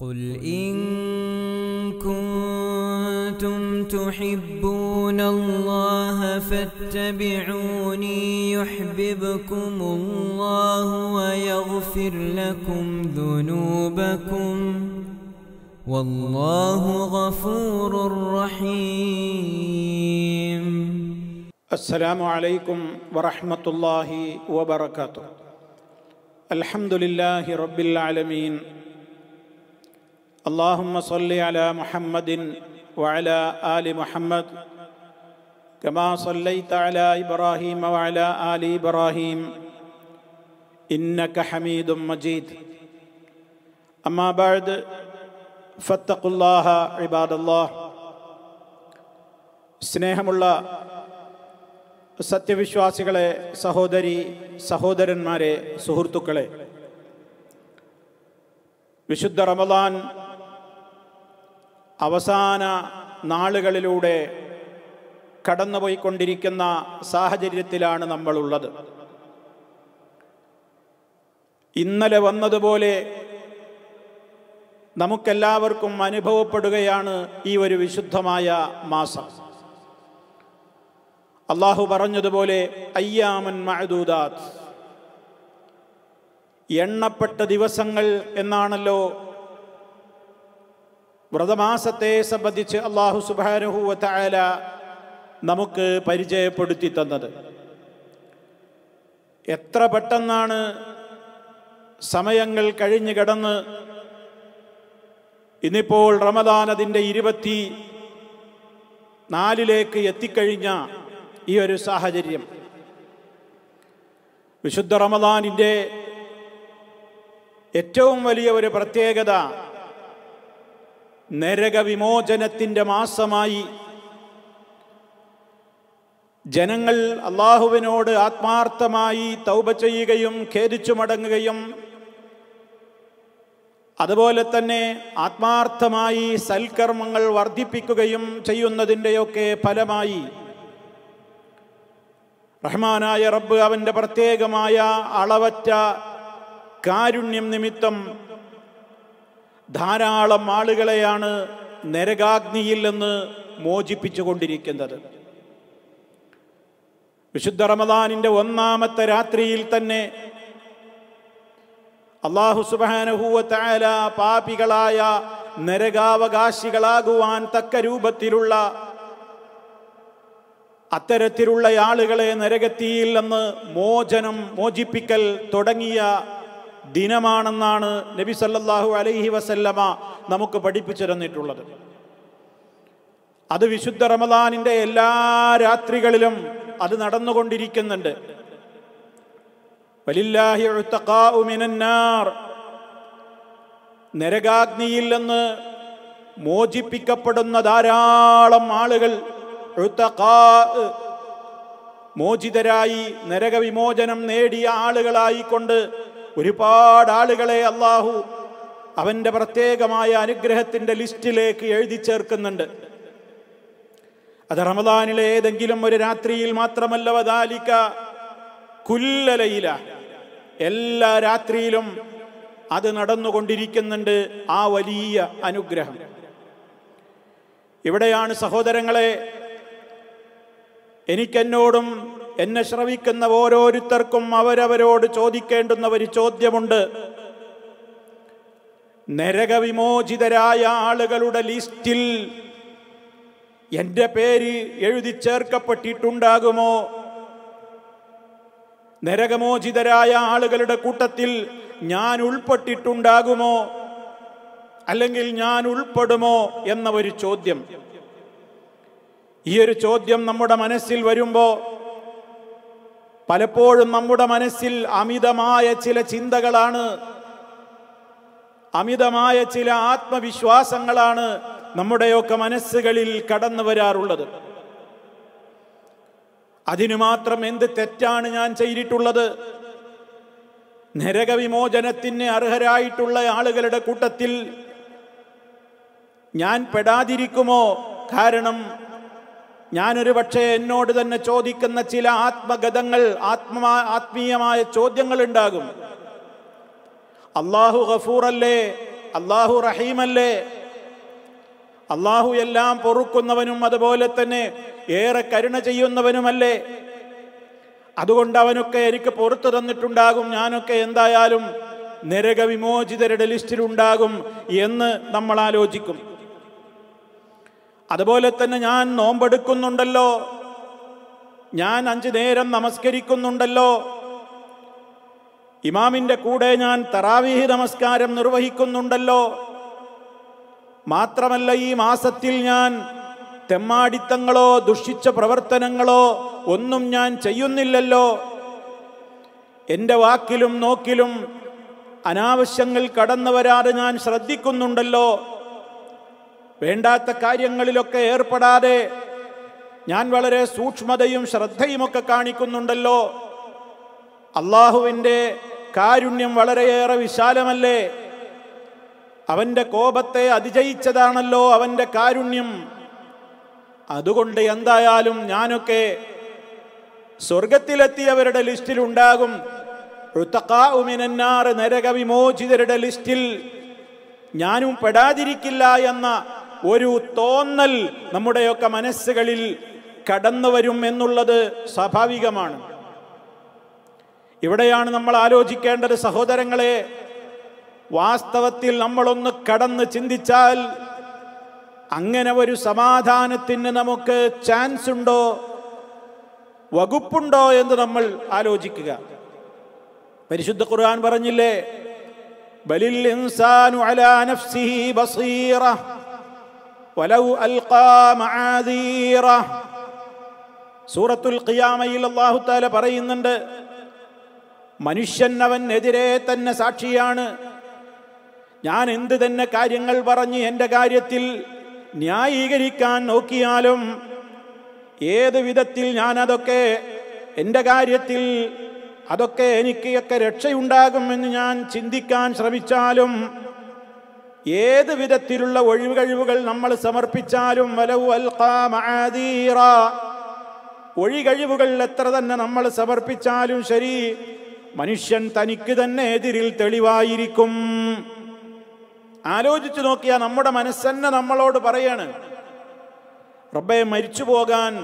قل إن كنتم تحبون الله فاتبعوني يحببكم الله ويغفر لكم ذنوبكم والله غفور رحيم السلام عليكم ورحمة الله وبركاته الحمد لله رب العالمين اللهم صل على محمد وعلى ال محمد كما صليت على ابراهيم وعلى ال ابراهيم انك حميد مجيد اما بعد فاتقوا الله عباد الله സ്നേഹമുള്ള സത്യവിശ്വാസികളെ സഹോദരി സഹോദരന്മാരെ സുഹൃത്തുക്കളെ വിശുദ്ധ റമദാൻ അവസാന നാളുകളിലൂടെ കടന്നുപോയിക്കൊണ്ടിരിക്കുന്ന സാഹചര്യത്തിലാണ് നമ്മളുള്ളത് ഇന്നലെ വന്നതുപോലെ നമുക്കെല്ലാവർക്കും അനുഭവപ്പെടുകയാണ് ഈ ഒരു വിശുദ്ധമായ മാസം അള്ളാഹു പറഞ്ഞതുപോലെ അയ്യാമൻ മഅദൂദാത്ത് എണ്ണപ്പെട്ട ദിവസങ്ങൾ എന്നാണല്ലോ വ്രതമാസത്തെ സംബന്ധിച്ച് അള്ളാഹു സുബാനുഹൂവത്തായ നമുക്ക് പരിചയപ്പെടുത്തി തന്നത് എത്ര പെട്ടെന്നാണ് സമയങ്ങൾ കഴിഞ്ഞു കിടന്ന് ഇന്നിപ്പോൾ റമദാൻ അതിൻ്റെ ഇരുപത്തി നാലിലേക്ക് എത്തിക്കഴിഞ്ഞ ഈ ഒരു സാഹചര്യം വിശുദ്ധ റമദാനിൻ്റെ ഏറ്റവും വലിയ ഒരു പ്രത്യേകത നരകവിമോചനത്തിൻ്റെ മാസമായി ജനങ്ങൾ അള്ളാഹുവിനോട് ആത്മാർത്ഥമായി തൗബ ചെയ്യുകയും ഖേദിച്ചു മടങ്ങുകയും അതുപോലെ തന്നെ ആത്മാർത്ഥമായി സൽക്കർമ്മങ്ങൾ വർദ്ധിപ്പിക്കുകയും ചെയ്യുന്നതിൻ്റെയൊക്കെ ഫലമായി റഹ്മാനായ റബ്ബ് അവൻ്റെ പ്രത്യേകമായ അളവറ്റ കാരുണ്യം നിമിത്തം ധാരാളം ആളുകളെയാണ് നരകാഗ്നിയിൽ നിന്ന് മോചിപ്പിച്ചുകൊണ്ടിരിക്കുന്നത് വിശുദ്ധ റമദാനിന്റെ ഒന്നാമത്തെ രാത്രിയിൽ തന്നെ അള്ളാഹു സുബാനഹൂവത്തായ പാപികളായ നരകാവകാശികളാകുവാൻ തക്ക രൂപത്തിലുള്ള അത്തരത്തിലുള്ള ആളുകളെ നരകത്തിയിൽ നിന്ന് മോചനം മോചിപ്പിക്കൽ തുടങ്ങിയ ദിനമാണെന്നാണ് നബി സല്ലാഹു അലൈഹി വസല്ലമ നമുക്ക് പഠിപ്പിച്ചു തന്നിട്ടുള്ളത് അത് വിശുദ്ധ റമദാനിൻ്റെ എല്ലാ രാത്രികളിലും അത് നടന്നുകൊണ്ടിരിക്കുന്നുണ്ട് നരകാഗ്നിയിൽ നിന്ന് മോചിപ്പിക്കപ്പെടുന്ന ധാരാളം ആളുകൾ മോചിതരായി നരകവിമോചനം നേടിയ ആളുകളായിക്കൊണ്ട് ഒരുപാട് ആളുകളെ അള്ളാഹു അവന്റെ പ്രത്യേകമായ അനുഗ്രഹത്തിന്റെ ലിസ്റ്റിലേക്ക് എഴുതി ചേർക്കുന്നുണ്ട് അത് റമദാനിലെ ഏതെങ്കിലും ഒരു രാത്രിയിൽ മാത്രമല്ല വദാലിക്ക കുല്ലലയില എല്ലാ രാത്രിയിലും അത് നടന്നുകൊണ്ടിരിക്കുന്നുണ്ട് ആ വലിയ അനുഗ്രഹം ഇവിടെയാണ് സഹോദരങ്ങളെ എനിക്കെന്നോടും എന്നെ ശ്രവിക്കുന്ന ഓരോരുത്തർക്കും അവരവരോട് ചോദിക്കേണ്ടുന്ന ഒരു ചോദ്യമുണ്ട് നരകവിമോചിതരായ ആളുകളുടെ ലിസ്റ്റിൽ എൻ്റെ പേര് എഴുതി ചേർക്കപ്പെട്ടിട്ടുണ്ടാകുമോ നരകമോചിതരായ ആളുകളുടെ കൂട്ടത്തിൽ ഞാൻ ഉൾപ്പെട്ടിട്ടുണ്ടാകുമോ അല്ലെങ്കിൽ ഞാൻ ഉൾപ്പെടുമോ എന്ന ഒരു ചോദ്യം ഈ ഒരു ചോദ്യം നമ്മുടെ മനസ്സിൽ വരുമ്പോൾ പലപ്പോഴും നമ്മുടെ മനസ്സിൽ അമിതമായ ചില ചിന്തകളാണ് അമിതമായ ചില ആത്മവിശ്വാസങ്ങളാണ് നമ്മുടെയൊക്കെ മനസ്സുകളിൽ കടന്നു വരാറുള്ളത് അതിനു മാത്രം എന്ത് തെറ്റാണ് ഞാൻ ചെയ്തിട്ടുള്ളത് നരകവിമോചനത്തിന് അർഹരായിട്ടുള്ള ആളുകളുടെ കൂട്ടത്തിൽ ഞാൻ പെടാതിരിക്കുമോ കാരണം ഞാനൊരു പക്ഷേ എന്നോട് തന്നെ ചോദിക്കുന്ന ചില ആത്മഗതങ്ങൾ ആത്മ ആത്മീയമായ ചോദ്യങ്ങൾ ഉണ്ടാകും അള്ളാഹു ഗഫൂറല്ലേ അള്ളാഹു റഹീമല്ലേ അള്ളാഹു എല്ലാം പൊറുക്കുന്നവനും അതുപോലെ തന്നെ ഏറെ കരുണ ചെയ്യുന്നവനുമല്ലേ അതുകൊണ്ട് അവനൊക്കെ എനിക്ക് പുറത്തു തന്നിട്ടുണ്ടാകും ഞാനൊക്കെ എന്തായാലും നരകവിമോചിതരുടെ ലിസ്റ്റിലുണ്ടാകും എന്ന് നമ്മൾ ആലോചിക്കും അതുപോലെ തന്നെ ഞാൻ നോമ്പെടുക്കുന്നുണ്ടല്ലോ ഞാൻ അഞ്ചു നേരം നമസ്കരിക്കുന്നുണ്ടല്ലോ ഇമാമിൻ്റെ കൂടെ ഞാൻ തറാവീഹി നമസ്കാരം നിർവഹിക്കുന്നുണ്ടല്ലോ മാത്രമല്ല ഈ മാസത്തിൽ ഞാൻ തെമ്മാടിത്തങ്ങളോ ദുഷിച്ച പ്രവർത്തനങ്ങളോ ഒന്നും ഞാൻ ചെയ്യുന്നില്ലല്ലോ എൻ്റെ വാക്കിലും നോക്കിലും അനാവശ്യങ്ങൾ കടന്നു വരാതെ ഞാൻ ശ്രദ്ധിക്കുന്നുണ്ടല്ലോ വേണ്ടാത്ത കാര്യങ്ങളിലൊക്കെ ഏർപ്പെടാതെ ഞാൻ വളരെ സൂക്ഷ്മതയും ശ്രദ്ധയുമൊക്കെ കാണിക്കുന്നുണ്ടല്ലോ അള്ളാഹുവിൻ്റെ കാരുണ്യം വളരെയേറെ വിശാലമല്ലേ അവൻ്റെ കോപത്തെ അതിജയിച്ചതാണല്ലോ അവൻ്റെ കാരുണ്യം അതുകൊണ്ട് എന്തായാലും ഞാനൊക്കെ സ്വർഗത്തിലെത്തിയവരുടെ ഋതക്കാവുമിനാറ് നരകവിമോചിതരുടെ ലിസ്റ്റിൽ ഞാനും പെടാതിരിക്കില്ല എന്ന ഒരു തോന്നൽ നമ്മുടെയൊക്കെ മനസ്സുകളിൽ കടന്നു വരും എന്നുള്ളത് സ്വാഭാവികമാണ് ഇവിടെയാണ് നമ്മൾ ആലോചിക്കേണ്ടത് സഹോദരങ്ങളെ വാസ്തവത്തിൽ നമ്മളൊന്ന് കടന്ന് ചിന്തിച്ചാൽ അങ്ങനെ ഒരു സമാധാനത്തിന് നമുക്ക് ചാൻസ് ഉണ്ടോ വകുപ്പുണ്ടോ എന്ന് നമ്മൾ ആലോചിക്കുക പരിശുദ്ധ ഖുർആൻ പറഞ്ഞില്ലേ ബലിൽ ഇൻസാനു അലാ നഫ്സിഹി ബസീറ വലൗ സൂറത്തുൽ ഖിയാമയിൽ തആല പറയുന്നുണ്ട് മനുഷ്യൻ എതിരെ തന്നെ സാക്ഷിയാണ് ഞാൻ എന്ത് തന്നെ കാര്യങ്ങൾ പറഞ്ഞ് എൻ്റെ കാര്യത്തിൽ ന്യായീകരിക്കാൻ നോക്കിയാലും ഏത് വിധത്തിൽ ഞാൻ അതൊക്കെ എൻ്റെ കാര്യത്തിൽ അതൊക്കെ എനിക്കൊക്കെ രക്ഷയുണ്ടാകുമെന്ന് ഞാൻ ചിന്തിക്കാൻ ശ്രമിച്ചാലും ഏത് വിധത്തിലുള്ള ഒഴിവ് കഴിവുകൾ നമ്മൾ സമർപ്പിച്ചാലും ഒഴി കഴിവുകൾ എത്ര തന്നെ നമ്മൾ സമർപ്പിച്ചാലും ശരി മനുഷ്യൻ തനിക്ക് തന്നെ എതിരിൽ തെളിവായിരിക്കും ആലോചിച്ചു നോക്കിയാൽ നമ്മുടെ മനസ്സന്നെ നമ്മളോട് പറയാണ് റബ്ബെ മരിച്ചു പോകാൻ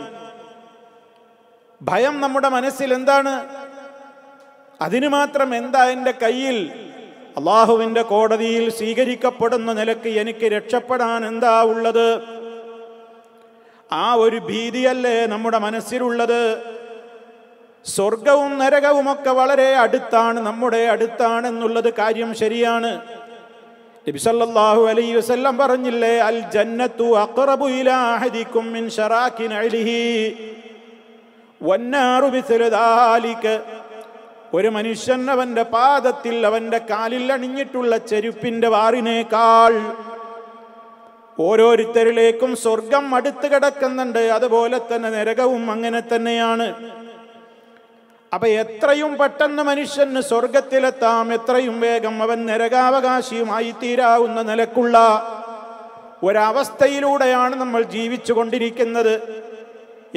ഭയം നമ്മുടെ മനസ്സിൽ എന്താണ് അതിനു മാത്രം എന്താ എൻ്റെ കയ്യിൽ അള്ളാഹുവിൻ്റെ കോടതിയിൽ സ്വീകരിക്കപ്പെടുന്ന നിലക്ക് എനിക്ക് രക്ഷപ്പെടാൻ എന്താ ഉള്ളത് ആ ഒരു ഭീതിയല്ലേ നമ്മുടെ മനസ്സിലുള്ളത് സ്വർഗവും നരകവുമൊക്കെ വളരെ അടുത്താണ് നമ്മുടെ അടുത്താണെന്നുള്ളത് കാര്യം ശരിയാണ് നബിസല്ലാഹു അലൈ വസ്ല്ലാം പറഞ്ഞില്ലേ അൽ ജന്നത്തു അക്റബുലാഹരിക്കും മിൻ അലിഹി വന്നാറു ഒരു മനുഷ്യൻ അവന്റെ പാദത്തിൽ അവന്റെ കാലിൽ അണിഞ്ഞിട്ടുള്ള ചെരുപ്പിന്റെ വാറിനേക്കാൾ ഓരോരുത്തരിലേക്കും സ്വർഗം അടുത്ത് കിടക്കുന്നുണ്ട് അതുപോലെ തന്നെ നരകവും അങ്ങനെ തന്നെയാണ് അപ്പൊ എത്രയും പെട്ടെന്ന് മനുഷ്യന് സ്വർഗത്തിലെത്താം എത്രയും വേഗം അവൻ നരകാവകാശിയുമായി തീരാവുന്ന നിലക്കുള്ള ഒരവസ്ഥയിലൂടെയാണ് നമ്മൾ ജീവിച്ചു കൊണ്ടിരിക്കുന്നത്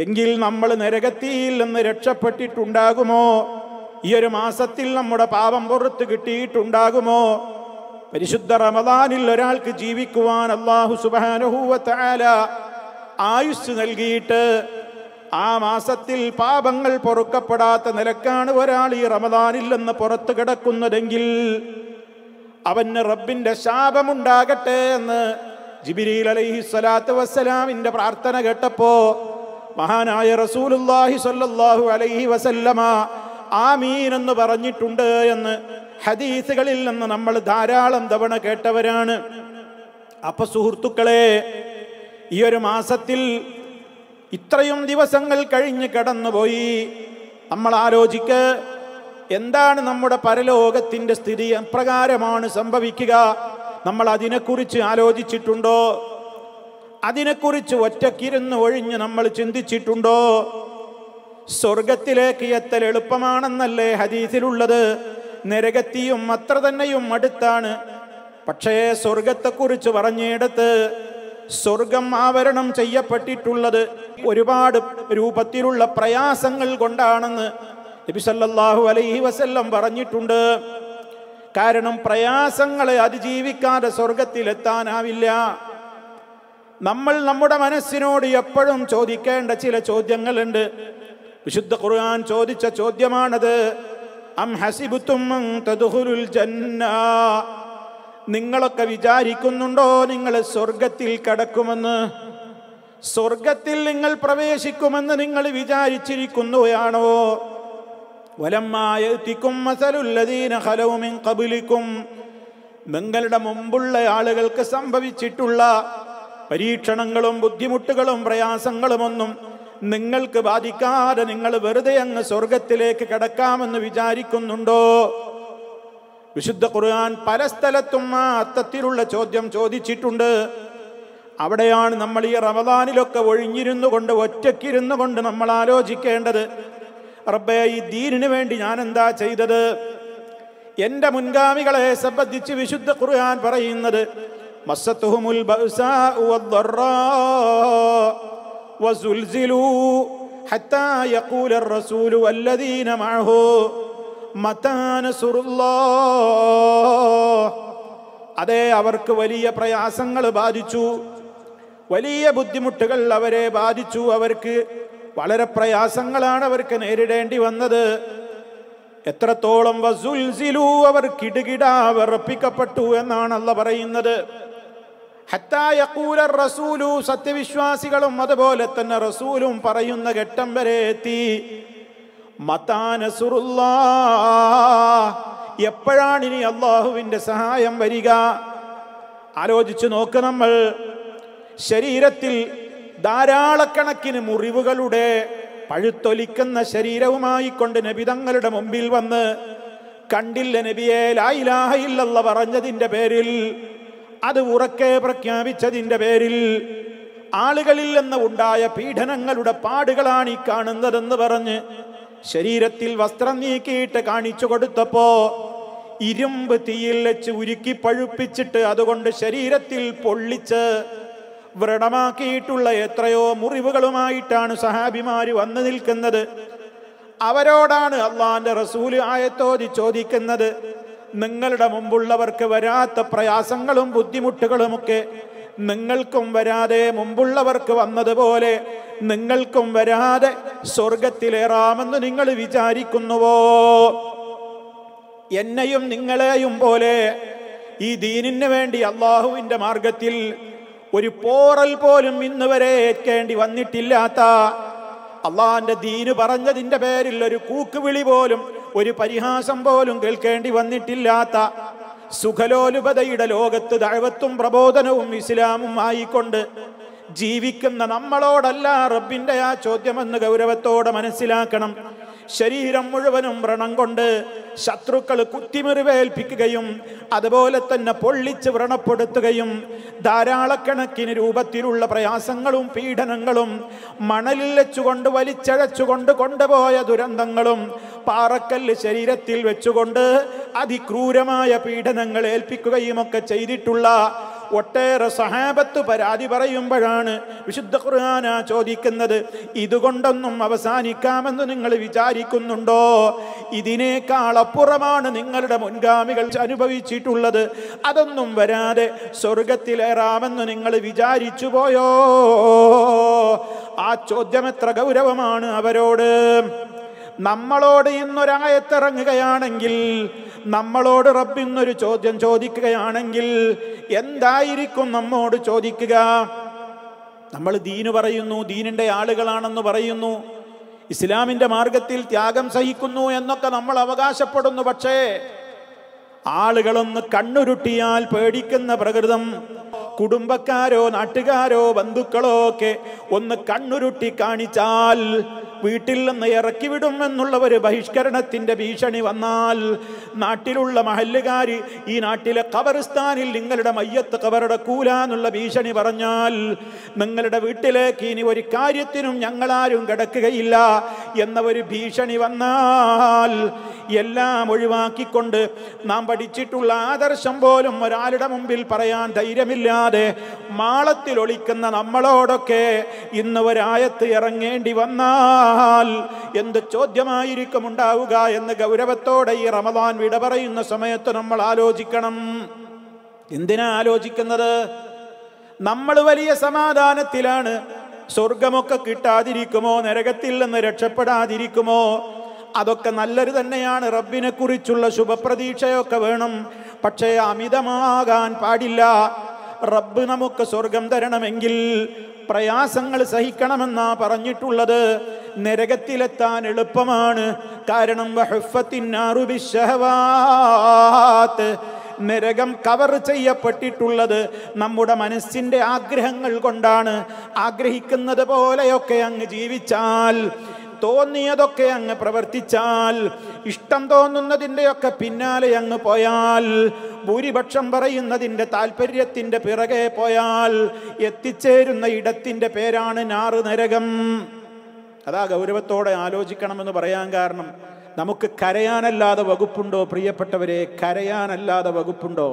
എങ്കിൽ നമ്മൾ നരകത്തിയിൽ നിന്ന് രക്ഷപ്പെട്ടിട്ടുണ്ടാകുമോ ഈ ഒരു മാസത്തിൽ നമ്മുടെ പാപം പുറത്ത് കിട്ടിയിട്ടുണ്ടാകുമോ പരിശുദ്ധ റമദാനിൽ ഒരാൾക്ക് ജീവിക്കുവാൻ അള്ളാഹു സുബാനുഹൂവത്താല ആയുസ് നൽകിയിട്ട് ആ മാസത്തിൽ പാപങ്ങൾ പൊറുക്കപ്പെടാത്ത നിലക്കാണ് ഒരാൾ ഈ റമദാനിൽ നിന്ന് പുറത്തു കിടക്കുന്നതെങ്കിൽ അവന് റബ്ബിന്റെ ശാപമുണ്ടാകട്ടെ എന്ന് ജിബിരിയിൽ അലൈഹി സ്വലാത്തു വസ്സലാമിന്റെ പ്രാർത്ഥന കേട്ടപ്പോൾ മഹാനായ റസൂലുല്ലാഹി സല്ലാഹു അലൈഹി വസല്ലമ ആമീൻ എന്ന് പറഞ്ഞിട്ടുണ്ട് എന്ന് ഹദീസുകളിൽ നിന്ന് നമ്മൾ ധാരാളം തവണ കേട്ടവരാണ് അപ്പൊ സുഹൃത്തുക്കളെ ഈ ഒരു മാസത്തിൽ ഇത്രയും ദിവസങ്ങൾ കഴിഞ്ഞ് കടന്നുപോയി നമ്മൾ ആലോചിക്ക് എന്താണ് നമ്മുടെ പരലോകത്തിൻ്റെ സ്ഥിതി എപ്രകാരമാണ് സംഭവിക്കുക നമ്മൾ അതിനെക്കുറിച്ച് ആലോചിച്ചിട്ടുണ്ടോ അതിനെക്കുറിച്ച് ഒറ്റക്കിരുന്ന് ഒഴിഞ്ഞ് നമ്മൾ ചിന്തിച്ചിട്ടുണ്ടോ സ്വർഗത്തിലേക്ക് എത്തൽ എളുപ്പമാണെന്നല്ലേ ഹദീസിലുള്ളത് നിരകത്തിയും അത്ര തന്നെയും അടുത്താണ് പക്ഷേ സ്വർഗത്തെക്കുറിച്ച് പറഞ്ഞിടത്ത് സ്വർഗം ആവരണം ചെയ്യപ്പെട്ടിട്ടുള്ളത് ഒരുപാട് രൂപത്തിലുള്ള പ്രയാസങ്ങൾ കൊണ്ടാണെന്ന് നബി സല്ലല്ലാഹു അലൈഹി വസല്ലം പറഞ്ഞിട്ടുണ്ട് കാരണം പ്രയാസങ്ങളെ അതിജീവിക്കാതെ സ്വർഗത്തിലെത്താനാവില്ല നമ്മൾ നമ്മുടെ മനസ്സിനോട് എപ്പോഴും ചോദിക്കേണ്ട ചില ചോദ്യങ്ങളുണ്ട് വിശുദ്ധ ഖുർആൻ ചോദിച്ച ചോദ്യമാണത് അം ഹസിബുത്തും തദുഹുലുൽ ജന്ന നിങ്ങളൊക്കെ വിചാരിക്കുന്നുണ്ടോ നിങ്ങൾ സ്വർഗത്തിൽ കടക്കുമെന്ന് സ്വർഗത്തിൽ നിങ്ങൾ പ്രവേശിക്കുമെന്ന് നിങ്ങൾ വിചാരിച്ചിരിക്കുന്നുവയാണോ വലമ്മായെത്തിക്കും മസലുല്ലദീന ഹലവുമിൻ കബിലിക്കും നിങ്ങളുടെ മുമ്പുള്ള ആളുകൾക്ക് സംഭവിച്ചിട്ടുള്ള പരീക്ഷണങ്ങളും ബുദ്ധിമുട്ടുകളും പ്രയാസങ്ങളുമൊന്നും നിങ്ങൾക്ക് ബാധിക്കാതെ നിങ്ങൾ വെറുതെ അങ്ങ് സ്വർഗത്തിലേക്ക് കിടക്കാമെന്ന് വിചാരിക്കുന്നുണ്ടോ വിശുദ്ധ ഖുർആൻ പല സ്ഥലത്തും ആ അത്തത്തിലുള്ള ചോദ്യം ചോദിച്ചിട്ടുണ്ട് അവിടെയാണ് നമ്മൾ ഈ റമദാനിലൊക്കെ ഒഴിഞ്ഞിരുന്നു കൊണ്ട് ഒറ്റയ്ക്കിരുന്നു കൊണ്ട് നമ്മൾ ആലോചിക്കേണ്ടത് റബ്ബെ ഈ ദീനിനു വേണ്ടി ഞാൻ എന്താ ചെയ്തത് എന്റെ മുൻഗാമികളെ സംബന്ധിച്ച് വിശുദ്ധ ഖുർആൻ പറയുന്നത് മസത്തുഹുമുൽ وزلزلوا حتى يقول الرسول والذين معه متى نصر الله അതെ അവർക്ക് വലിയ പ്രയാസങ്ങൾ ബാധിച്ചു വലിയ ബുദ്ധിമുട്ടുകൾ അവരെ ബാധിച്ചു അവർക്ക് വളരെ പ്രയാസങ്ങളാണ് അവർക്ക് നേരിടേണ്ടി വന്നത് എത്രത്തോളം വസുൽസിലു അവർ കിടുകിടാ വിറപ്പിക്കപ്പെട്ടു എന്നാണ് പറയുന്നത് ഹത്തായൂല റസൂലു സത്യവിശ്വാസികളും അതുപോലെ തന്നെ റസൂലും പറയുന്ന ഘട്ടം വരെ എത്തി എപ്പോഴാണ് ഇനി അള്ളാഹുവിന്റെ സഹായം വരിക ആലോചിച്ചു നോക്ക് നമ്മൾ ശരീരത്തിൽ ധാരാളക്കണക്കിന് മുറിവുകളുടെ പഴുത്തൊലിക്കുന്ന ശരീരവുമായി കൊണ്ട് നബിതങ്ങളുടെ മുമ്പിൽ വന്ന് കണ്ടില്ല നബിയേ ലായിലാഹയില്ലെന്ന് പറഞ്ഞതിൻ്റെ പേരിൽ അത് ഉറക്കെ പ്രഖ്യാപിച്ചതിൻ്റെ പേരിൽ ആളുകളിൽ നിന്ന് ഉണ്ടായ പീഡനങ്ങളുടെ പാടുകളാണ് ഈ കാണുന്നതെന്ന് പറഞ്ഞ് ശരീരത്തിൽ വസ്ത്രം നീക്കിയിട്ട് കാണിച്ചു കൊടുത്തപ്പോ ഇരുമ്പ് തീയിൽ വെച്ച് ഉരുക്കി പഴുപ്പിച്ചിട്ട് അതുകൊണ്ട് ശരീരത്തിൽ പൊള്ളിച്ച് വ്രണമാക്കിയിട്ടുള്ള എത്രയോ മുറിവുകളുമായിട്ടാണ് സഹാബിമാര് വന്നു നിൽക്കുന്നത് അവരോടാണ് അള്ളാന്റെ റസൂല് ആയത്തോതി ചോദിക്കുന്നത് നിങ്ങളുടെ മുമ്പുള്ളവർക്ക് വരാത്ത പ്രയാസങ്ങളും ബുദ്ധിമുട്ടുകളുമൊക്കെ നിങ്ങൾക്കും വരാതെ മുമ്പുള്ളവർക്ക് വന്നതുപോലെ നിങ്ങൾക്കും വരാതെ സ്വർഗത്തിലേറാമെന്ന് നിങ്ങൾ വിചാരിക്കുന്നുവോ എന്നെയും നിങ്ങളെയും പോലെ ഈ ദീനിന് വേണ്ടി അള്ളാഹുവിൻ്റെ മാർഗത്തിൽ ഒരു പോറൽ പോലും ഇന്നുവരെ വരെ ഏൽക്കേണ്ടി വന്നിട്ടില്ലാത്ത അള്ളാഹാന്റെ ദീന് പറഞ്ഞതിൻ്റെ പേരിൽ ഒരു കൂക്കുവിളി പോലും ഒരു പരിഹാസം പോലും കേൾക്കേണ്ടി വന്നിട്ടില്ലാത്ത സുഖലോലുപതയുടെ ലോകത്ത് ദൈവത്തും പ്രബോധനവും ഇസ്ലാമും ആയിക്കൊണ്ട് ജീവിക്കുന്ന നമ്മളോടല്ല റബ്ബിന്റെ ആ ചോദ്യമെന്ന് ഗൗരവത്തോടെ മനസ്സിലാക്കണം ശരീരം മുഴുവനും വ്രണം കൊണ്ട് ശത്രുക്കൾ കുത്തിമെറിവേൽപ്പിക്കുകയും അതുപോലെ തന്നെ പൊള്ളിച്ച് വ്രണപ്പെടുത്തുകയും ധാരാളക്കണക്കിന് രൂപത്തിലുള്ള പ്രയാസങ്ങളും പീഡനങ്ങളും മണലിൽ വെച്ചുകൊണ്ട് വലിച്ചഴച്ചുകൊണ്ട് കൊണ്ടുപോയ ദുരന്തങ്ങളും പാറക്കല്ല് ശരീരത്തിൽ വെച്ചുകൊണ്ട് അതിക്രൂരമായ പീഡനങ്ങൾ ഏൽപ്പിക്കുകയുമൊക്കെ ചെയ്തിട്ടുള്ള ഒട്ടേറെ സഹാബത്ത് പരാതി പറയുമ്പോഴാണ് വിശുദ്ധ ഖുർആന ചോദിക്കുന്നത് ഇതുകൊണ്ടൊന്നും അവസാനിക്കാമെന്ന് നിങ്ങൾ വിചാരിക്കുന്നുണ്ടോ ഇതിനേക്കാൾ അപ്പുറമാണ് നിങ്ങളുടെ മുൻഗാമികൾ അനുഭവിച്ചിട്ടുള്ളത് അതൊന്നും വരാതെ സ്വർഗത്തിലേറാമെന്ന് നിങ്ങൾ വിചാരിച്ചു പോയോ ആ ചോദ്യം എത്ര ഗൗരവമാണ് അവരോട് നമ്മളോട് ഇന്നൊരായത്തിറങ്ങുകയാണെങ്കിൽ നമ്മളോട് റബ്ബിന്നൊരു ചോദ്യം ചോദിക്കുകയാണെങ്കിൽ എന്തായിരിക്കും നമ്മോട് ചോദിക്കുക നമ്മൾ ദീന് പറയുന്നു ദീനിൻ്റെ ആളുകളാണെന്ന് പറയുന്നു ഇസ്ലാമിൻ്റെ മാർഗത്തിൽ ത്യാഗം സഹിക്കുന്നു എന്നൊക്കെ നമ്മൾ അവകാശപ്പെടുന്നു പക്ഷേ ആളുകളൊന്ന് കണ്ണുരുട്ടിയാൽ പേടിക്കുന്ന പ്രകൃതം കുടുംബക്കാരോ നാട്ടുകാരോ ബന്ധുക്കളോ ഒക്കെ ഒന്ന് കണ്ണുരുട്ടി കാണിച്ചാൽ വീട്ടിൽ നിന്ന് ഇറക്കി വിടുമെന്നുള്ള ഒരു ബഹിഷ്കരണത്തിന്റെ ഭീഷണി വന്നാൽ നാട്ടിലുള്ള മഹല്ലുകാർ ഈ നാട്ടിലെ ഖബർസ്ഥാനിൽ നിങ്ങളുടെ മയ്യത്ത് കബറടക്കൂല എന്നുള്ള ഭീഷണി പറഞ്ഞാൽ നിങ്ങളുടെ വീട്ടിലേക്ക് ഇനി ഒരു കാര്യത്തിനും ഞങ്ങളാരും കിടക്കുകയില്ല എന്ന ഒരു ഭീഷണി വന്നാൽ എല്ലാം ഒഴിവാക്കിക്കൊണ്ട് നാം പഠിച്ചിട്ടുള്ള ആദർശം പോലും ഒരാളുടെ മുമ്പിൽ പറയാൻ ധൈര്യമില്ല ഇല്ലാതെ മാളത്തിൽ ഒളിക്കുന്ന നമ്മളോടൊക്കെ ഇന്ന് ഒരായത്ത് ഇറങ്ങേണ്ടി വന്നാൽ എന്ത് ചോദ്യമായിരിക്കും ഉണ്ടാവുക എന്ന് ഗൗരവത്തോടെ ഈ റമദാൻ വിട പറയുന്ന സമയത്ത് നമ്മൾ ആലോചിക്കണം എന്തിനാ ആലോചിക്കുന്നത് നമ്മൾ വലിയ സമാധാനത്തിലാണ് സ്വർഗമൊക്കെ കിട്ടാതിരിക്കുമോ നരകത്തിൽ നിന്ന് രക്ഷപ്പെടാതിരിക്കുമോ അതൊക്കെ നല്ലത് തന്നെയാണ് റബ്ബിനെ കുറിച്ചുള്ള ശുഭപ്രതീക്ഷയൊക്കെ വേണം പക്ഷേ അമിതമാകാൻ പാടില്ല റബ്ബ് നമുക്ക് സ്വർഗം തരണമെങ്കിൽ പ്രയാസങ്ങൾ സഹിക്കണമെന്നാ പറഞ്ഞിട്ടുള്ളത് നരകത്തിലെത്താൻ എളുപ്പമാണ് കാരണം നരകം കവർ ചെയ്യപ്പെട്ടിട്ടുള്ളത് നമ്മുടെ മനസ്സിൻ്റെ ആഗ്രഹങ്ങൾ കൊണ്ടാണ് ആഗ്രഹിക്കുന്നത് പോലെയൊക്കെ അങ്ങ് ജീവിച്ചാൽ തോന്നിയതൊക്കെ അങ്ങ് പ്രവർത്തിച്ചാൽ ഇഷ്ടം തോന്നുന്നതിൻ്റെയൊക്കെ പിന്നാലെ അങ്ങ് പോയാൽ ഭൂരിപക്ഷം പറയുന്നതിൻ്റെ താല്പര്യത്തിൻ്റെ പിറകെ പോയാൽ എത്തിച്ചേരുന്ന ഇടത്തിൻ്റെ പേരാണ് നാറ് നരകം അതാ ഗൗരവത്തോടെ ആലോചിക്കണമെന്ന് പറയാൻ കാരണം നമുക്ക് കരയാനല്ലാതെ വകുപ്പുണ്ടോ പ്രിയപ്പെട്ടവരെ കരയാനല്ലാതെ വകുപ്പുണ്ടോ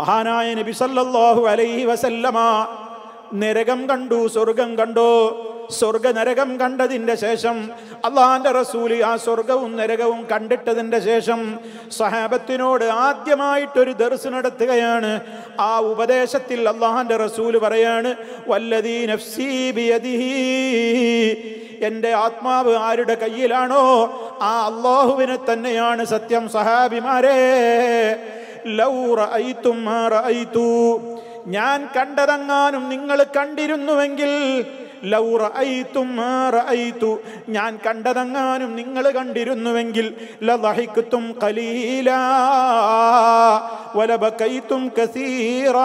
മഹാനായ നബി സല്ലല്ലാഹു അലൈഹി വസല്ലമ നരകം കണ്ടു സ്വർഗം കണ്ടോ സ്വർഗ നരകം കണ്ടതിൻ്റെ ശേഷം അള്ളാഹാന്റെ റസൂലി ആ സ്വർഗവും നരകവും കണ്ടിട്ടതിൻ്റെ ശേഷം സഹാബത്തിനോട് ആദ്യമായിട്ടൊരു ദർസ് നടത്തുകയാണ് ആ ഉപദേശത്തിൽ അള്ളാഹാന്റെ റസൂല് പറയാണ് വല്ലതീ നഫ്സീ എൻ്റെ ആത്മാവ് ആരുടെ കയ്യിലാണോ ആ അള്ളാഹുവിനെ തന്നെയാണ് സത്യം സഹാബിമാരെ ലൗ ഞാൻ കണ്ടതങ്ങാനും നിങ്ങൾ കണ്ടിരുന്നുവെങ്കിൽ ഞാൻ കണ്ടതെങ്ങാനും നിങ്ങൾ കണ്ടിരുന്നുവെങ്കിൽ കസീറ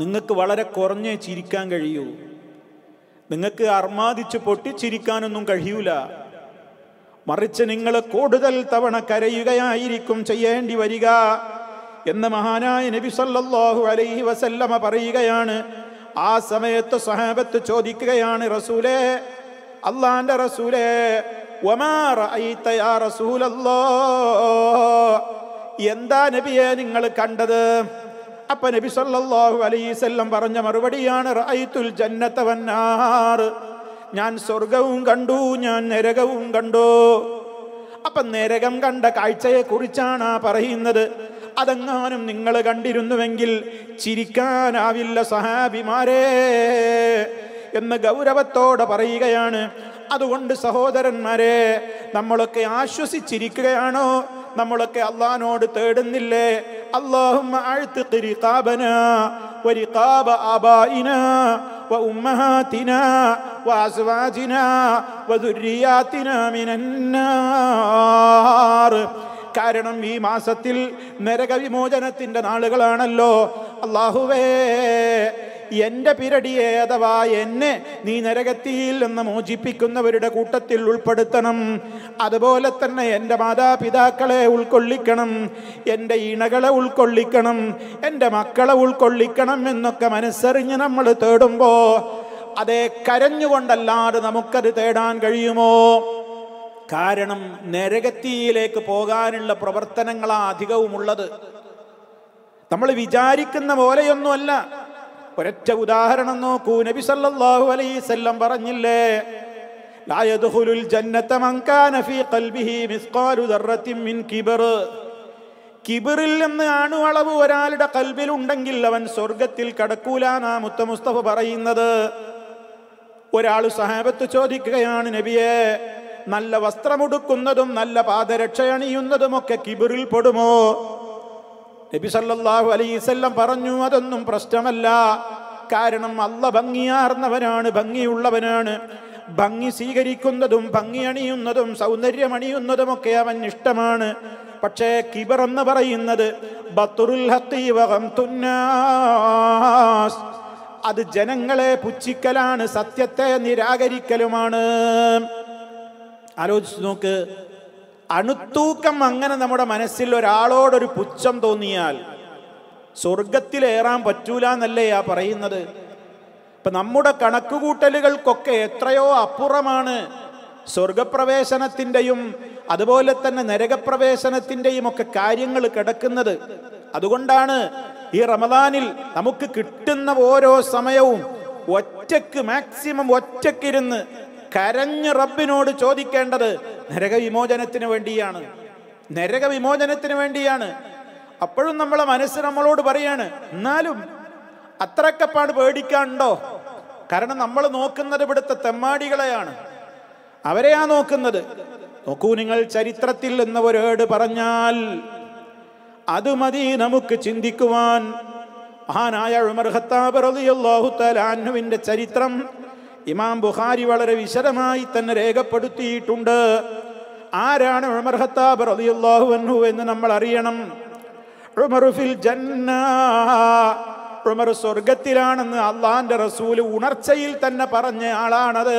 നിങ്ങൾക്ക് വളരെ കുറഞ്ഞേ ചിരിക്കാൻ കഴിയൂ നിങ്ങൾക്ക് അർമാദിച്ച് പൊട്ടിച്ചിരിക്കാനൊന്നും കഴിയൂല മറിച്ച് നിങ്ങൾ കൂടുതൽ തവണ കരയുകയായിരിക്കും ചെയ്യേണ്ടി വരിക എന്ന് മഹാനായ നബി സല്ലല്ലാഹു അലൈഹി വസല്ലമ പറയുകയാണ് ആ സമയത്ത് സഹാബത്ത് ചോദിക്കുകയാണ് റസൂലേ അള്ളാന്റെ റസൂലേ എന്താ നബിയെ നിങ്ങൾ കണ്ടത് അപ്പൊ നബി സല്ലാഹു അലൈസല്ലം പറഞ്ഞ മറുപടിയാണ് റഅയ്തുൽ ജന്നത വന്നാർ ഞാൻ സ്വർഗവും കണ്ടു ഞാൻ നരകവും കണ്ടു അപ്പൊ നരകം കണ്ട കാഴ്ചയെ കുറിച്ചാണ് പറയുന്നത് അതെങ്ങാനും നിങ്ങൾ കണ്ടിരുന്നുവെങ്കിൽ ചിരിക്കാനാവില്ല സഹാബിമാരെ എന്ന് ഗൗരവത്തോടെ പറയുകയാണ് അതുകൊണ്ട് സഹോദരന്മാരെ നമ്മളൊക്കെ ആശ്വസിച്ചിരിക്കുകയാണോ നമ്മളൊക്കെ അള്ളഹാനോട് തേടുന്നില്ലേ اللهم اعتق رقابنا ورقاب آبائنا وأمهاتنا وأزواجنا കാരണം ഈ മാസത്തിൽ നരകവിമോചനത്തിൻ്റെ നാളുകളാണല്ലോ അള്ളാഹുവേ എൻ്റെ പിരടിയെ അഥവാ എന്നെ നീ നരകത്തിയിൽ നിന്ന് മോചിപ്പിക്കുന്നവരുടെ കൂട്ടത്തിൽ ഉൾപ്പെടുത്തണം അതുപോലെ തന്നെ എൻ്റെ മാതാപിതാക്കളെ ഉൾക്കൊള്ളിക്കണം എൻ്റെ ഇണകളെ ഉൾക്കൊള്ളിക്കണം എൻ്റെ മക്കളെ ഉൾക്കൊള്ളിക്കണം എന്നൊക്കെ മനസ്സറിഞ്ഞ് നമ്മൾ തേടുമ്പോൾ അതേ കരഞ്ഞുകൊണ്ടല്ലാതെ നമുക്കത് തേടാൻ കഴിയുമോ കാരണം നരകത്തിയിലേക്ക് പോകാനുള്ള പ്രവർത്തനങ്ങളാണ് അധികവുമുള്ളത് നമ്മൾ വിചാരിക്കുന്ന പോലെയൊന്നുമല്ല ഒരൊറ്റ ഉദാഹരണം നോക്കൂ നബി സല്ലല്ലാഹു അലൈഹി സല്ലം പറഞ്ഞില്ലേ ലാ ജന്നത മൻ കാന ഫീ ഖൽബിഹി മിസ്ഖാലു ദർറത്തിൻ മിൻ കിബർ കിബിറിൽ നിന്ന് അണുവളവ് ഒരാളുടെ കൽബിലുണ്ടെങ്കിൽ അവൻ സ്വർഗത്തിൽ കടക്കൂലാനാ മുത്ത മുസ്തഫ പറയുന്നത് ഒരാൾ സഹാബത്ത് ചോദിക്കുകയാണ് നബിയെ നല്ല വസ്ത്രമുടുക്കുന്നതും നല്ല പാദരക്ഷയണിയുന്നതുമൊക്കെ കിബിറിൽ പെടുമോ നബി സല്ലാഹു അലൈസല്ലം പറഞ്ഞു അതൊന്നും പ്രശ്നമല്ല കാരണം അല്ല ഭംഗിയാർന്നവനാണ് ഭംഗിയുള്ളവനാണ് ഭംഗി സ്വീകരിക്കുന്നതും ഭംഗി അണിയുന്നതും സൗന്ദര്യമണിയുന്നതുമൊക്കെ അവൻ ഇഷ്ടമാണ് പക്ഷേ കിബർ എന്ന് പറയുന്നത് ബത്തുറുൽ അത് ജനങ്ങളെ പുച്ഛിക്കലാണ് സത്യത്തെ നിരാകരിക്കലുമാണ് ആലോചിച്ച് നോക്ക് അണുത്തൂക്കം അങ്ങനെ നമ്മുടെ മനസ്സിൽ ഒരാളോടൊരു പുച്ഛം തോന്നിയാൽ സ്വർഗത്തിലേറാൻ പറ്റൂല എന്നല്ലേ ആ പറയുന്നത് ഇപ്പൊ നമ്മുടെ കണക്കുകൂട്ടലുകൾക്കൊക്കെ എത്രയോ അപ്പുറമാണ് സ്വർഗപ്രവേശനത്തിൻ്റെയും അതുപോലെ തന്നെ നരകപ്രവേശനത്തിൻ്റെയും ഒക്കെ കാര്യങ്ങൾ കിടക്കുന്നത് അതുകൊണ്ടാണ് ഈ റമദാനിൽ നമുക്ക് കിട്ടുന്ന ഓരോ സമയവും ഒറ്റക്ക് മാക്സിമം ഒറ്റക്കിരുന്ന് കരഞ്ഞ് റബ്ബിനോട് ചോദിക്കേണ്ടത് നരകവിമോചനത്തിന് വേണ്ടിയാണ് നരകവിമോചനത്തിന് വേണ്ടിയാണ് അപ്പോഴും നമ്മളെ മനസ്സ് നമ്മളോട് പറയാണ് എന്നാലും അത്രക്കപ്പാട് പേടിക്കാണ്ടോ കാരണം നമ്മൾ നോക്കുന്നത് ഇവിടുത്തെ തെമ്മാടികളെയാണ് അവരെയാ നോക്കുന്നത് നോക്കൂ നിങ്ങൾ ചരിത്രത്തിൽ എന്നവരോട് പറഞ്ഞാൽ അത് മതി നമുക്ക് ചിന്തിക്കുവാൻ മഹാനായ ഉമർ ഖത്താബ് റളിയല്ലാഹു തആല അൻഹുവിന്റെ ചരിത്രം ഇമാം ബുഖാരി വളരെ വിശദമായി തന്നെ രേഖപ്പെടുത്തിയിട്ടുണ്ട് ആരാണ് ഉമർ ഹത്താബ് റളിയല്ലാഹു അൻഹു എന്ന് നമ്മൾ അറിയണം ഉമർ ഫിൽ ജന്ന ഉമർ സ്വർഗത്തിലാണെന്ന് അള്ളാന്റെ റസൂല് ഉണർച്ചയിൽ തന്നെ പറഞ്ഞ ആളാണത്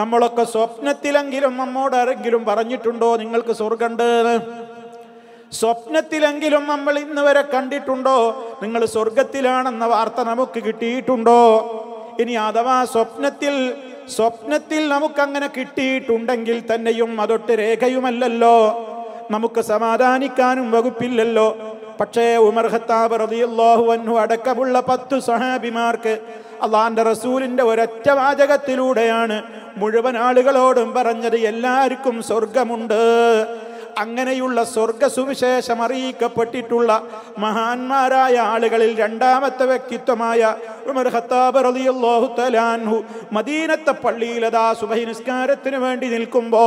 നമ്മളൊക്കെ സ്വപ്നത്തിലെങ്കിലും നമ്മോട് ആരെങ്കിലും പറഞ്ഞിട്ടുണ്ടോ നിങ്ങൾക്ക് സ്വർഗമുണ്ട് സ്വപ്നത്തിലെങ്കിലും നമ്മൾ ഇന്ന് വരെ കണ്ടിട്ടുണ്ടോ നിങ്ങൾ സ്വർഗത്തിലാണെന്ന വാർത്ത നമുക്ക് കിട്ടിയിട്ടുണ്ടോ ഇനി അഥവാ സ്വപ്നത്തിൽ സ്വപ്നത്തിൽ നമുക്കങ്ങനെ കിട്ടിയിട്ടുണ്ടെങ്കിൽ തന്നെയും അതൊട്ട് രേഖയുമല്ലല്ലോ നമുക്ക് സമാധാനിക്കാനും വകുപ്പില്ലല്ലോ പക്ഷേ ഉമർ ഖത്താബ് റതിയല്ലാഹു അൻഹു അടക്കമുള്ള പത്തു സഹാബിമാർക്ക് അള്ളാന്റെ റസൂലിന്റെ ഒരൊറ്റ വാചകത്തിലൂടെയാണ് മുഴുവൻ ആളുകളോടും പറഞ്ഞത് എല്ലാവർക്കും സ്വർഗമുണ്ട് അങ്ങനെയുള്ള സ്വർഗ സുവിശേഷം അറിയിക്കപ്പെട്ടിട്ടുള്ള മഹാന്മാരായ ആളുകളിൽ രണ്ടാമത്തെ വ്യക്തിത്വമായ ഉമർ ഖത്താബ് റളിയല്ലാഹു മദീനത്തെ പള്ളിയിൽ അതാ സുബഹി നിസ്കാരത്തിന് വേണ്ടി നിൽക്കുമ്പോ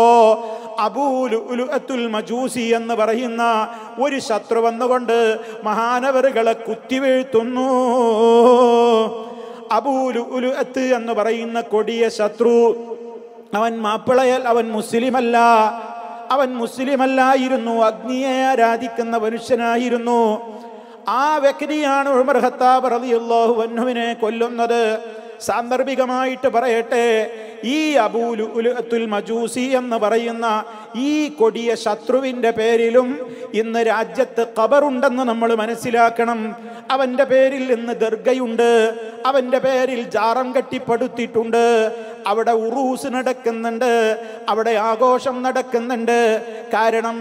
അബൂലുഅത്തുൽ മജൂസി എന്ന് പറയുന്ന ഒരു ശത്രു വന്നുകൊണ്ട് മഹാനവറുകളെ കുത്തിവീഴ്ത്തുന്നു അബൂലുഅത്ത് എന്ന് പറയുന്ന കൊടിയ ശത്രു അവൻ മാപ്പിളയൽ അവൻ മുസ്ലിമല്ല അവൻ മുസ്ലിമല്ലായിരുന്നു അഗ്നിയെ ആരാധിക്കുന്ന മനുഷ്യനായിരുന്നു ആ വ്യക്തിയാണ് ഉമർ ഹത്താബ് റളിയല്ലാഹു അൻഹുവിനെ കൊല്ലുന്നത് സാന്ദർഭികമായിട്ട് പറയട്ടെ ഈ അബൂലുൽ മജൂസി എന്ന് പറയുന്ന ഈ കൊടിയ ശത്രുവിൻ്റെ പേരിലും ഇന്ന് രാജ്യത്ത് കബറുണ്ടെന്ന് നമ്മൾ മനസ്സിലാക്കണം അവൻ്റെ പേരിൽ ഇന്ന് ദർഗയുണ്ട് അവൻ്റെ പേരിൽ ജാറം കെട്ടിപ്പടുത്തിയിട്ടുണ്ട് അവിടെ ഉറൂസ് നടക്കുന്നുണ്ട് അവിടെ ആഘോഷം നടക്കുന്നുണ്ട് കാരണം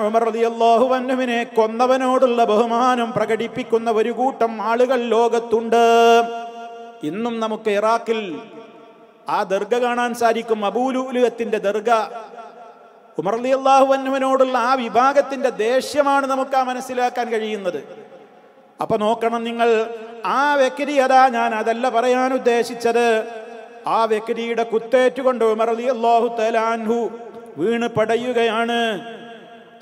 വന്നുവിനെ കൊന്നവനോടുള്ള ബഹുമാനം പ്രകടിപ്പിക്കുന്ന ഒരു കൂട്ടം ആളുകൾ ലോകത്തുണ്ട് ഇന്നും നമുക്ക് ഇറാഖിൽ ആ ദർഗ കാണാൻ സാധിക്കും അബൂലുലുഹത്തിന്റെ ദർഗ ഉമർലി അള്ളാഹുവന്നുവിനോടുള്ള ആ വിഭാഗത്തിന്റെ ദേഷ്യമാണ് നമുക്ക് ആ മനസ്സിലാക്കാൻ കഴിയുന്നത് അപ്പൊ നോക്കണം നിങ്ങൾ ആ വ്യക്തി അതാ ഞാൻ അതല്ല പറയാൻ ഉദ്ദേശിച്ചത് ആ വ്യക്തിയുടെ കുത്തേറ്റുകൊണ്ട് ഉമർ അലി അള്ളാഹു തലാൻഹു വീണ് പടയുകയാണ്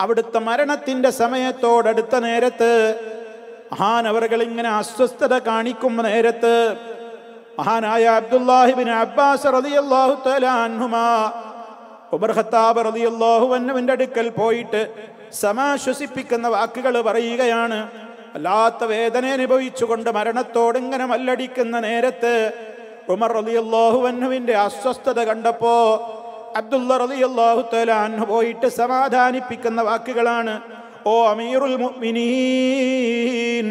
അവിടുത്തെ മരണത്തിന്റെ സമയത്തോടടുത്ത നേരത്ത് മഹാനവറുകൾ ഇങ്ങനെ അസ്വസ്ഥത കാണിക്കും നേരത്ത് മഹാനായ അബ്ദുല്ലാഹിബിൻ അബ്ബാസ് റളിയല്ലാഹു ഉമർ ഖത്താബ് അടുക്കൽ പോയിട്ട് സമാശ്വസിപ്പിക്കുന്ന വാക്കുകൾ പറയുകയാണ് വല്ലാത്ത വേദന അനുഭവിച്ചുകൊണ്ട് മരണത്തോടിങ്ങനെ മല്ലടിക്കുന്ന നേരത്ത് ഉമർ അലി അള്ളാഹുവിൻ്റെ അസ്വസ്ഥത കണ്ടപ്പോൾ അബ്ദുള്ള റലി അള്ളാഹു തലാഹു പോയിട്ട് സമാധാനിപ്പിക്കുന്ന വാക്കുകളാണ് ഓ അമീറുൽ മുഅ്മിനീൻ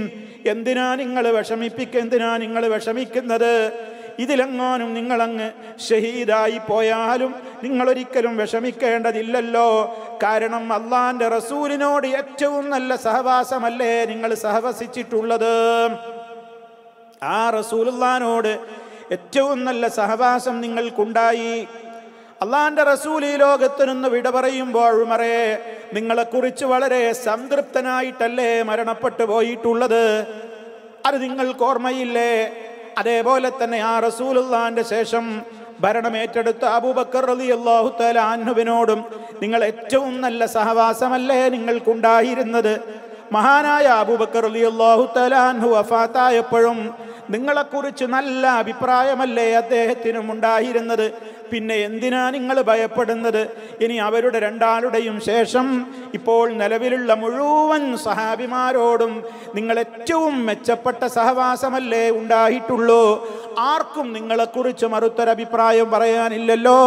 എന്തിനാ നിങ്ങൾ വിഷമിപ്പിക്ക എന്തിനാ നിങ്ങൾ വിഷമിക്കുന്നത് ഇതിലെങ്ങാനും നിങ്ങളങ്ങ് ഷഹീദായി പോയാലും നിങ്ങളൊരിക്കലും വിഷമിക്കേണ്ടതില്ലല്ലോ കാരണം അള്ളാന്റെ റസൂലിനോട് ഏറ്റവും നല്ല സഹവാസമല്ലേ നിങ്ങൾ സഹവസിച്ചിട്ടുള്ളത് ആ റസൂലുള്ളാനോട് ഏറ്റവും നല്ല സഹവാസം നിങ്ങൾക്കുണ്ടായി അള്ളാന്റെ റസൂൽ ഈ ലോകത്തിനൊന്ന് വിട പറയുമ്പോഴുമറേ ഉമറേ നിങ്ങളെക്കുറിച്ച് വളരെ സംതൃപ്തനായിട്ടല്ലേ മരണപ്പെട്ടു പോയിട്ടുള്ളത് അത് നിങ്ങൾക്ക് ഓർമ്മയില്ലേ അതേപോലെ തന്നെ ആ റസൂലുള്ളാന്റെ ശേഷം ഭരണമേറ്റെടുത്ത അബൂബക്കർ റലി അള്ളാഹു തലാഹുവിനോടും നിങ്ങൾ ഏറ്റവും നല്ല സഹവാസമല്ലേ നിങ്ങൾക്കുണ്ടായിരുന്നത് മഹാനായ അബൂബക്കർ അലി അള്ളാഹു തലാഹു വഫാത്തായപ്പോഴും നിങ്ങളെക്കുറിച്ച് നല്ല അഭിപ്രായമല്ലേ അദ്ദേഹത്തിനും ഉണ്ടായിരുന്നത് പിന്നെ എന്തിനാ നിങ്ങൾ ഭയപ്പെടുന്നത് ഇനി അവരുടെ രണ്ടാളുടെയും ശേഷം ഇപ്പോൾ നിലവിലുള്ള മുഴുവൻ സഹാബിമാരോടും നിങ്ങൾ ഏറ്റവും മെച്ചപ്പെട്ട സഹവാസമല്ലേ ഉണ്ടായിട്ടുള്ളൂ ആർക്കും നിങ്ങളെക്കുറിച്ച് മറുത്തൊരഭിപ്രായം പറയാനില്ലല്ലോ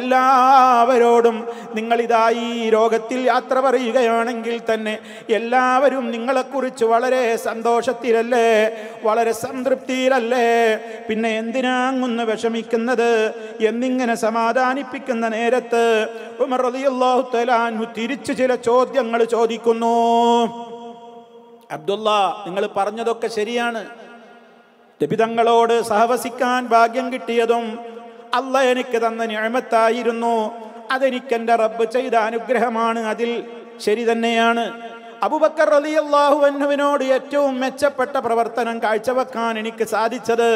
എല്ലാവരോടും നിങ്ങളിതാ ഈ രോഗത്തിൽ യാത്ര പറയുകയാണെങ്കിൽ തന്നെ എല്ലാവരും നിങ്ങളെക്കുറിച്ച് വളരെ സന്തോഷത്തിലല്ലേ വളരെ സംതൃപ്തിയിലല്ലേ പിന്നെ എന്തിനാങ്ങുന്നു വിഷമിക്കുന്നത് എന്നിങ്ങനെ സമാധാനിപ്പിക്കുന്ന നേരത്ത് ഉമർ റളിയല്ലാഹു തലാൻഹു തിരിച്ചു ചില ചോദ്യങ്ങൾ ചോദിക്കുന്നു അബ്ദുള്ള നിങ്ങൾ പറഞ്ഞതൊക്കെ ശരിയാണ് ലഭിതങ്ങളോട് സഹവസിക്കാൻ ഭാഗ്യം കിട്ടിയതും അല്ല എനിക്ക് തന്ന ഞാമത്തായിരുന്നു അതെനിക്കെൻ്റെ റബ്ബ് ചെയ്ത അനുഗ്രഹമാണ് അതിൽ ശരി തന്നെയാണ് അബുബക്കർ അലി അള്ളാഹുവിനോട് ഏറ്റവും മെച്ചപ്പെട്ട പ്രവർത്തനം കാഴ്ചവെക്കാൻ എനിക്ക് സാധിച്ചത്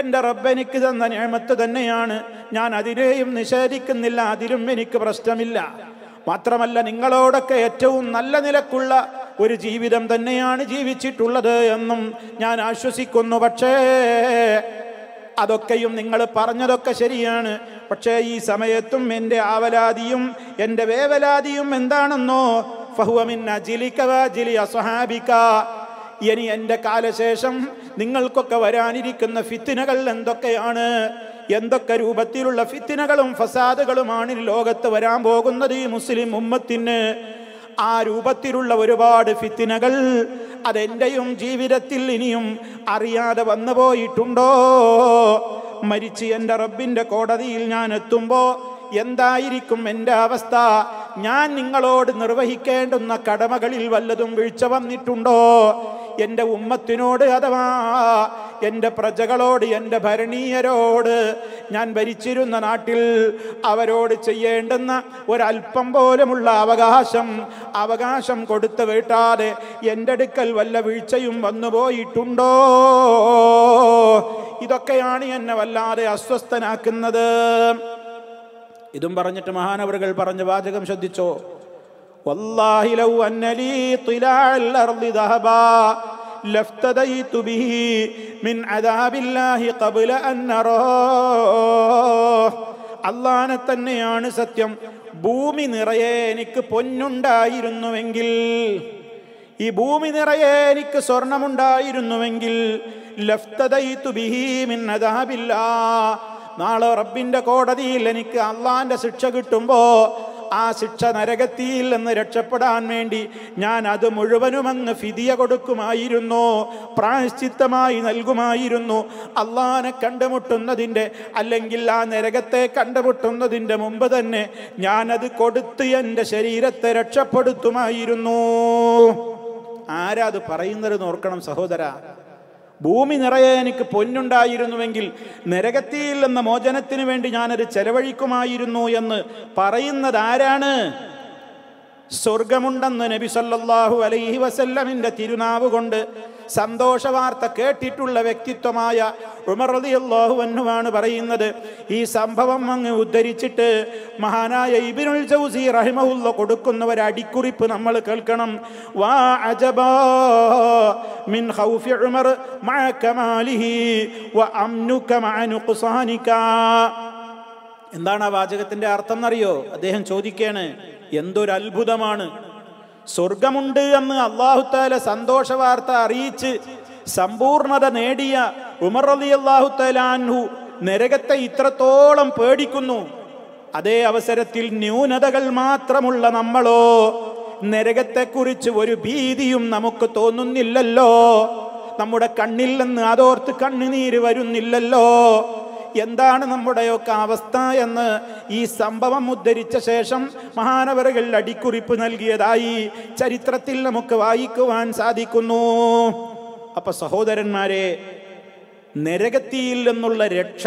എൻ്റെ റബ്ബ് എനിക്ക് തന്ന ഞാമത്ത് തന്നെയാണ് ഞാൻ അതിനെയും നിഷേധിക്കുന്നില്ല അതിലും എനിക്ക് പ്രശ്നമില്ല മാത്രമല്ല നിങ്ങളോടൊക്കെ ഏറ്റവും നല്ല നിലക്കുള്ള ഒരു ജീവിതം തന്നെയാണ് ജീവിച്ചിട്ടുള്ളത് എന്നും ഞാൻ ആശ്വസിക്കുന്നു പക്ഷേ അതൊക്കെയും നിങ്ങൾ പറഞ്ഞതൊക്കെ ശരിയാണ് പക്ഷേ ഈ സമയത്തും എൻ്റെ ആവലാതിയും എൻ്റെ വേവലാതിയും എന്താണെന്നോ ഫഹുവമിന്ന ഇനി എൻ്റെ കാലശേഷം നിങ്ങൾക്കൊക്കെ വരാനിരിക്കുന്ന ഫിത്തിനകൾ എന്തൊക്കെയാണ് എന്തൊക്കെ രൂപത്തിലുള്ള ഫിത്തിനകളും ഫസാദുകളുമാണ് ലോകത്ത് വരാൻ പോകുന്നത് ഈ മുസ്ലിം ഉമ്മത്തിന് ആ രൂപത്തിലുള്ള ഒരുപാട് ഫിത്തിനകൾ അതെന്റെയും ജീവിതത്തിൽ ഇനിയും അറിയാതെ വന്നു പോയിട്ടുണ്ടോ മരിച്ച് എൻ്റെ റബ്ബിൻ്റെ കോടതിയിൽ ഞാൻ എത്തുമ്പോൾ എന്തായിരിക്കും എൻ്റെ അവസ്ഥ ഞാൻ നിങ്ങളോട് നിർവഹിക്കേണ്ടുന്ന കടമകളിൽ വല്ലതും വീഴ്ച വന്നിട്ടുണ്ടോ എൻ്റെ ഉമ്മത്തിനോട് അഥവാ എൻ്റെ പ്രജകളോട് എൻ്റെ ഭരണീയരോട് ഞാൻ ഭരിച്ചിരുന്ന നാട്ടിൽ അവരോട് ചെയ്യേണ്ടുന്ന ഒരല്പം പോലുമുള്ള അവകാശം അവകാശം കൊടുത്തു വീട്ടാതെ എൻ്റെ അടുക്കൽ വല്ല വീഴ്ചയും വന്നുപോയിട്ടുണ്ടോ ഇതൊക്കെയാണ് എന്നെ വല്ലാതെ അസ്വസ്ഥനാക്കുന്നത് ഇതും പറഞ്ഞിട്ട് മഹാനവറുകൾ പറഞ്ഞ് വാചകം ശ്രദ്ധിച്ചോ والله لو أن لي طلاع الأرض ذهبا لافتديت به من عذاب الله قبل أن أراه അള്ളാനെ തന്നെയാണ് സത്യം ഭൂമി നിറയെ എനിക്ക് പൊന്നുണ്ടായിരുന്നുവെങ്കിൽ ഈ ഭൂമി നിറയെ എനിക്ക് സ്വർണമുണ്ടായിരുന്നുവെങ്കിൽ നാളെ റബ്ബിന്റെ കോടതിയിൽ എനിക്ക് അള്ളാന്റെ ശിക്ഷ കിട്ടുമ്പോ ആ ശിക്ഷ നരകത്തിയിൽ നിന്ന് രക്ഷപ്പെടാൻ വേണ്ടി ഞാൻ അത് മുഴുവനും അങ്ങ് ഫിതിയ കൊടുക്കുമായിരുന്നു പ്രായശ്ചിത്തമായി നൽകുമായിരുന്നു അള്ളഹാനെ കണ്ടുമുട്ടുന്നതിൻ്റെ അല്ലെങ്കിൽ ആ നരകത്തെ കണ്ടുമുട്ടുന്നതിൻ്റെ മുമ്പ് തന്നെ ഞാനത് കൊടുത്ത് എൻ്റെ ശരീരത്തെ രക്ഷപ്പെടുത്തുമായിരുന്നു ആരാ അത് പറയുന്നത് നോർക്കണം സഹോദര ഭൂമി നിറയെ എനിക്ക് പൊന്നുണ്ടായിരുന്നുവെങ്കിൽ നരകത്തിയിൽ എന്ന മോചനത്തിന് വേണ്ടി ഞാനത് ചെലവഴിക്കുമായിരുന്നു എന്ന് പറയുന്നതാരാണ് സ്വർഗമുണ്ടെന്ന് നബി സല്ലാഹു അലൈഹി വസല്ലമിന്റെ തിരുനാവ് കൊണ്ട് സന്തോഷവാർത്ത കേട്ടിട്ടുള്ള വ്യക്തിത്വമായ ഉമർ റളിയല്ലാഹു അൻഹുവാണ് പറയുന്നത് ഈ സംഭവം അങ്ങ് ഉദ്ധരിച്ചിട്ട് മഹാനായ ഇബിനുൽ ജൗസി റഹിമഹുല്ല കൊടുക്കുന്ന ഒരു അടിക്കുറിപ്പ് നമ്മൾ കേൾക്കണം വാ അജബാ മിൻ ഖൗഫി ഉമർ മഅ കമാലിഹി എന്താണ് ആ വാചകത്തിന്റെ അർത്ഥം എന്നറിയോ അദ്ദേഹം ചോദിക്കുകയാണ് എന്തൊരത്ഭുതമാണ് സ്വർഗമുണ്ട് എന്ന് അള്ളാഹുത്താല സന്തോഷ വാർത്ത അറിയിച്ച് സമ്പൂർണത നേടിയ ഉമർ അലി അള്ളാഹുത്തലാൻഹു നരകത്തെ ഇത്രത്തോളം പേടിക്കുന്നു അതേ അവസരത്തിൽ ന്യൂനതകൾ മാത്രമുള്ള നമ്മളോ നരകത്തെക്കുറിച്ച് ഒരു ഭീതിയും നമുക്ക് തോന്നുന്നില്ലല്ലോ നമ്മുടെ കണ്ണിൽ നിന്ന് അതോർത്ത് കണ്ണുനീര് വരുന്നില്ലല്ലോ എന്താണ് നമ്മുടെയൊക്കെ അവസ്ഥ എന്ന് ഈ സംഭവം ഉദ്ധരിച്ച ശേഷം മഹാനവറുകൾ അടിക്കുറിപ്പ് നൽകിയതായി ചരിത്രത്തിൽ നമുക്ക് വായിക്കുവാൻ സാധിക്കുന്നു അപ്പൊ സഹോദരന്മാരെ നരകത്തിയിൽ നിന്നുള്ള രക്ഷ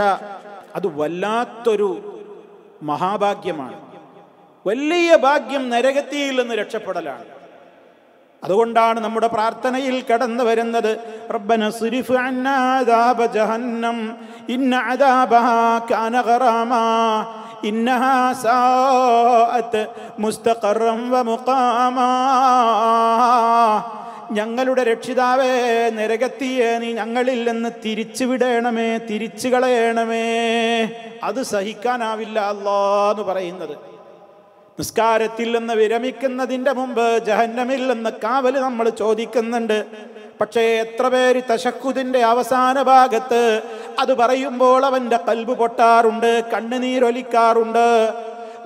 അത് വല്ലാത്തൊരു മഹാഭാഗ്യമാണ് വലിയ ഭാഗ്യം നരകത്തിയിൽ നിന്ന് രക്ഷപ്പെടലാണ് അതുകൊണ്ടാണ് നമ്മുടെ പ്രാർത്ഥനയിൽ കടന്നു വരുന്നത് അന്നാദാബ ജഹന്നം ഇന്ന കാന ഇന്നഹാ ഞങ്ങളുടെ രക്ഷിതാവേ നിരകത്തിയെ നീ ഞങ്ങളിൽ നിന്ന് തിരിച്ചു വിടണമേ തിരിച്ചു കളയണമേ അത് സഹിക്കാനാവില്ല അല്ലാന്ന് പറയുന്നത് നിസ്കാരത്തിൽ നിന്ന് വിരമിക്കുന്നതിൻ്റെ മുമ്പ് ജഹന്നമിൽ നിന്ന് കാവൽ നമ്മൾ ചോദിക്കുന്നുണ്ട് പക്ഷേ എത്ര പേര് തശക്കുതിൻ്റെ അവസാന ഭാഗത്ത് അത് പറയുമ്പോൾ അവൻ്റെ കൽബ് പൊട്ടാറുണ്ട് കണ്ണുനീരൊലിക്കാറുണ്ട്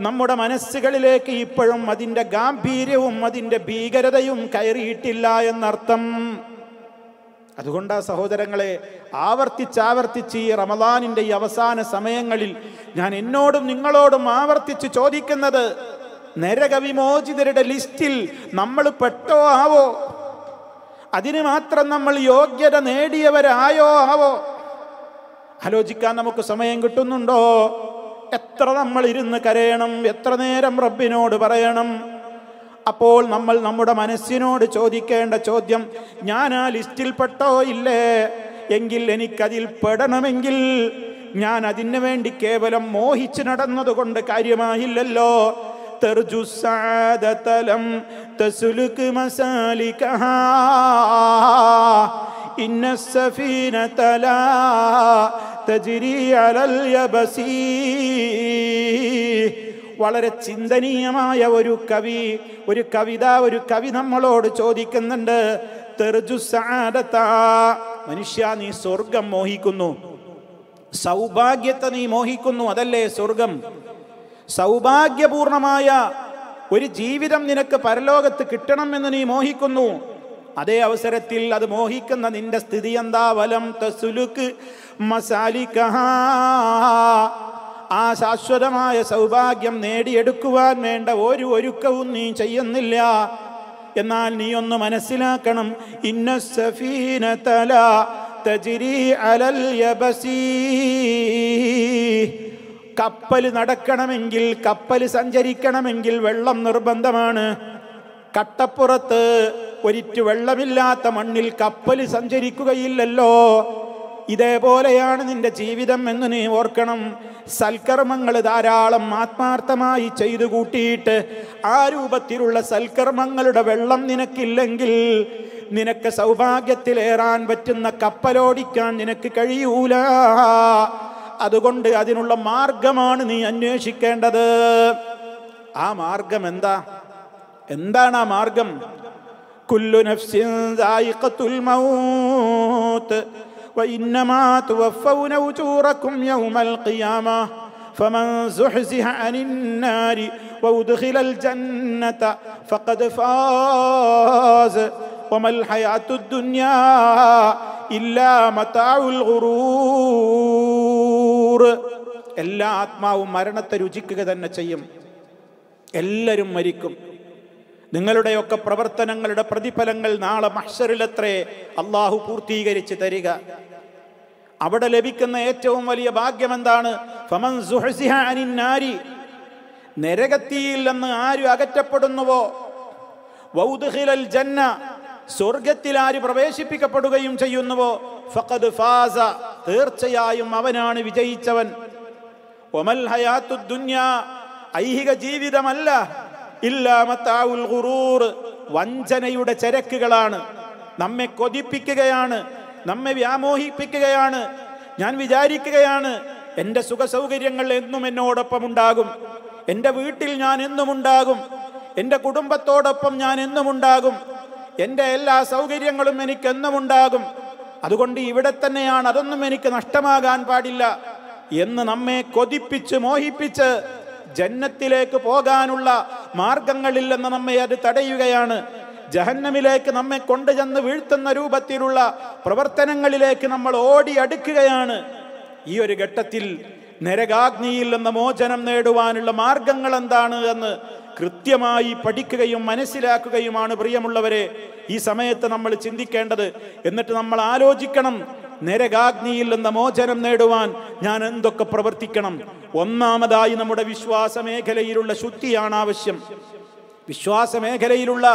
നമ്മുടെ മനസ്സുകളിലേക്ക് ഇപ്പോഴും അതിൻ്റെ ഗാംഭീര്യവും അതിൻ്റെ ഭീകരതയും കയറിയിട്ടില്ല എന്നർത്ഥം അതുകൊണ്ടാ സഹോദരങ്ങളെ ആവർത്തിച്ചാവർത്തിച്ച് ഈ റമദാനിൻ്റെ ഈ അവസാന സമയങ്ങളിൽ ഞാൻ എന്നോടും നിങ്ങളോടും ആവർത്തിച്ച് ചോദിക്കുന്നത് നരകവിമോചിതരുടെ ലിസ്റ്റിൽ നമ്മൾ പെട്ടോ ആവോ അതിന് മാത്രം നമ്മൾ യോഗ്യത നേടിയവരായോ ആവോ ആലോചിക്കാൻ നമുക്ക് സമയം കിട്ടുന്നുണ്ടോ എത്ര നമ്മൾ ഇരുന്ന് കരയണം എത്ര നേരം റബ്ബിനോട് പറയണം അപ്പോൾ നമ്മൾ നമ്മുടെ മനസ്സിനോട് ചോദിക്കേണ്ട ചോദ്യം ഞാൻ ആ ലിസ്റ്റിൽ പെട്ടോ ഇല്ലേ എങ്കിൽ എനിക്കതിൽ പെടണമെങ്കിൽ ഞാൻ അതിനു വേണ്ടി കേവലം മോഹിച്ച് നടന്നതുകൊണ്ട് കാര്യമായില്ലല്ലോ ترجو السعادة لم تسلك مسالكها إن السفينة لا تجري على اليبس വളരെ ചിന്തനീയമായ ഒരു കവി ഒരു കവിത ഒരു കവി നമ്മളോട് ചോദിക്കുന്നുണ്ട് തെർജു സാരത മനുഷ്യ നീ സ്വർഗം മോഹിക്കുന്നു സൗഭാഗ്യത്തെ നീ മോഹിക്കുന്നു അതല്ലേ സ്വർഗം സൗഭാഗ്യപൂർണമായ ഒരു ജീവിതം നിനക്ക് പരലോകത്ത് കിട്ടണമെന്ന് നീ മോഹിക്കുന്നു അതേ അവസരത്തിൽ അത് മോഹിക്കുന്ന നിന്റെ സ്ഥിതി എന്താ വലം തസുലുക്ക് ആ ശാശ്വതമായ സൗഭാഗ്യം നേടിയെടുക്കുവാൻ വേണ്ട ഒരു ഒരുക്കവും നീ ചെയ്യുന്നില്ല എന്നാൽ നീ ഒന്ന് മനസ്സിലാക്കണം ഇന്ന സഫീന തല തജിരി അലൽ യബസീ കപ്പൽ നടക്കണമെങ്കിൽ കപ്പൽ സഞ്ചരിക്കണമെങ്കിൽ വെള്ളം നിർബന്ധമാണ് കട്ടപ്പുറത്ത് ഒരിറ്റു വെള്ളമില്ലാത്ത മണ്ണിൽ കപ്പൽ സഞ്ചരിക്കുകയില്ലല്ലോ ഇതേപോലെയാണ് നിന്റെ ജീവിതം എന്ന് നീ ഓർക്കണം സൽക്കർമ്മങ്ങൾ ധാരാളം ആത്മാർത്ഥമായി ചെയ്തു കൂട്ടിയിട്ട് ആ രൂപത്തിലുള്ള സൽക്കർമ്മങ്ങളുടെ വെള്ളം നിനക്കില്ലെങ്കിൽ നിനക്ക് സൗഭാഗ്യത്തിലേറാൻ പറ്റുന്ന കപ്പലോടിക്കാൻ നിനക്ക് കഴിയൂല അതുകൊണ്ട് അതിനുള്ള മാർഗമാണ് നീ അന്വേഷിക്കേണ്ടത് ആ മാർഗം എന്താ എന്താണ് ആ മാർഗം കുല്ലു നഫ്സിയും ഫമൻ ഇല്ലാ മതാവുൽ ഗുറൂ നൂറ് എല്ലാ ആത്മാവും മരണത്തെ രുചിക്കുക തന്നെ ചെയ്യും എല്ലാവരും മരിക്കും നിങ്ങളുടെയൊക്കെ പ്രവർത്തനങ്ങളുടെ പ്രതിഫലങ്ങൾ നാളെ മഹ്ഷറിലത്രേ അള്ളാഹു പൂർത്തീകരിച്ച് തരിക അവിടെ ലഭിക്കുന്ന ഏറ്റവും വലിയ ഭാഗ്യം എന്താണ് നരകത്തിയിൽ നിന്ന് ആര് അകറ്റപ്പെടുന്നുവോ വൗദ്ഹിലൽ ജന്ന സ്വർഗത്തിൽ ആര് പ്രവേശിപ്പിക്കപ്പെടുകയും ചെയ്യുന്നുവോ ഫഖദ് ഫാസ തീർച്ചയായും അവനാണ് വിജയിച്ചവൻ ഒമൽ ഹയാത്തു ദുന്യ ഐഹിക ജീവിതമല്ല ഇല്ലാമത്താവുൽ ഖുറൂർ വഞ്ചനയുടെ ചരക്കുകളാണ് നമ്മെ കൊതിപ്പിക്കുകയാണ് നമ്മെ വ്യാമോഹിപ്പിക്കുകയാണ് ഞാൻ വിചാരിക്കുകയാണ് എൻ്റെ സുഖ സൗകര്യങ്ങൾ എന്നും എന്നോടൊപ്പം ഉണ്ടാകും എൻ്റെ വീട്ടിൽ ഞാൻ എന്നും ഉണ്ടാകും എൻ്റെ കുടുംബത്തോടൊപ്പം ഞാൻ എന്നും ഉണ്ടാകും എൻ്റെ എല്ലാ സൗകര്യങ്ങളും എനിക്കെന്നും ഉണ്ടാകും അതുകൊണ്ട് ഇവിടെ തന്നെയാണ് അതൊന്നും എനിക്ക് നഷ്ടമാകാൻ പാടില്ല എന്ന് നമ്മെ കൊതിപ്പിച്ച് മോഹിപ്പിച്ച് ജന്നത്തിലേക്ക് പോകാനുള്ള മാർഗങ്ങളില്ലെന്ന് നമ്മെ അത് തടയുകയാണ് ജഹന്നമിലേക്ക് നമ്മെ കൊണ്ടുചെന്ന് വീഴ്ത്തുന്ന രൂപത്തിലുള്ള പ്രവർത്തനങ്ങളിലേക്ക് നമ്മൾ ഓടി അടുക്കുകയാണ് ഈ ഒരു ഘട്ടത്തിൽ നരകാഗ്നിയിൽ നിന്ന് മോചനം നേടുവാനുള്ള മാർഗങ്ങൾ എന്താണ് എന്ന് കൃത്യമായി പഠിക്കുകയും മനസ്സിലാക്കുകയുമാണ് പ്രിയമുള്ളവരെ ഈ സമയത്ത് നമ്മൾ ചിന്തിക്കേണ്ടത് എന്നിട്ട് നമ്മൾ ആലോചിക്കണം നരകാഗ്നിയിൽ നിന്ന് മോചനം നേടുവാൻ ഞാൻ എന്തൊക്കെ പ്രവർത്തിക്കണം ഒന്നാമതായി നമ്മുടെ വിശ്വാസ മേഖലയിലുള്ള ശുദ്ധിയാണ് ആവശ്യം വിശ്വാസ മേഖലയിലുള്ള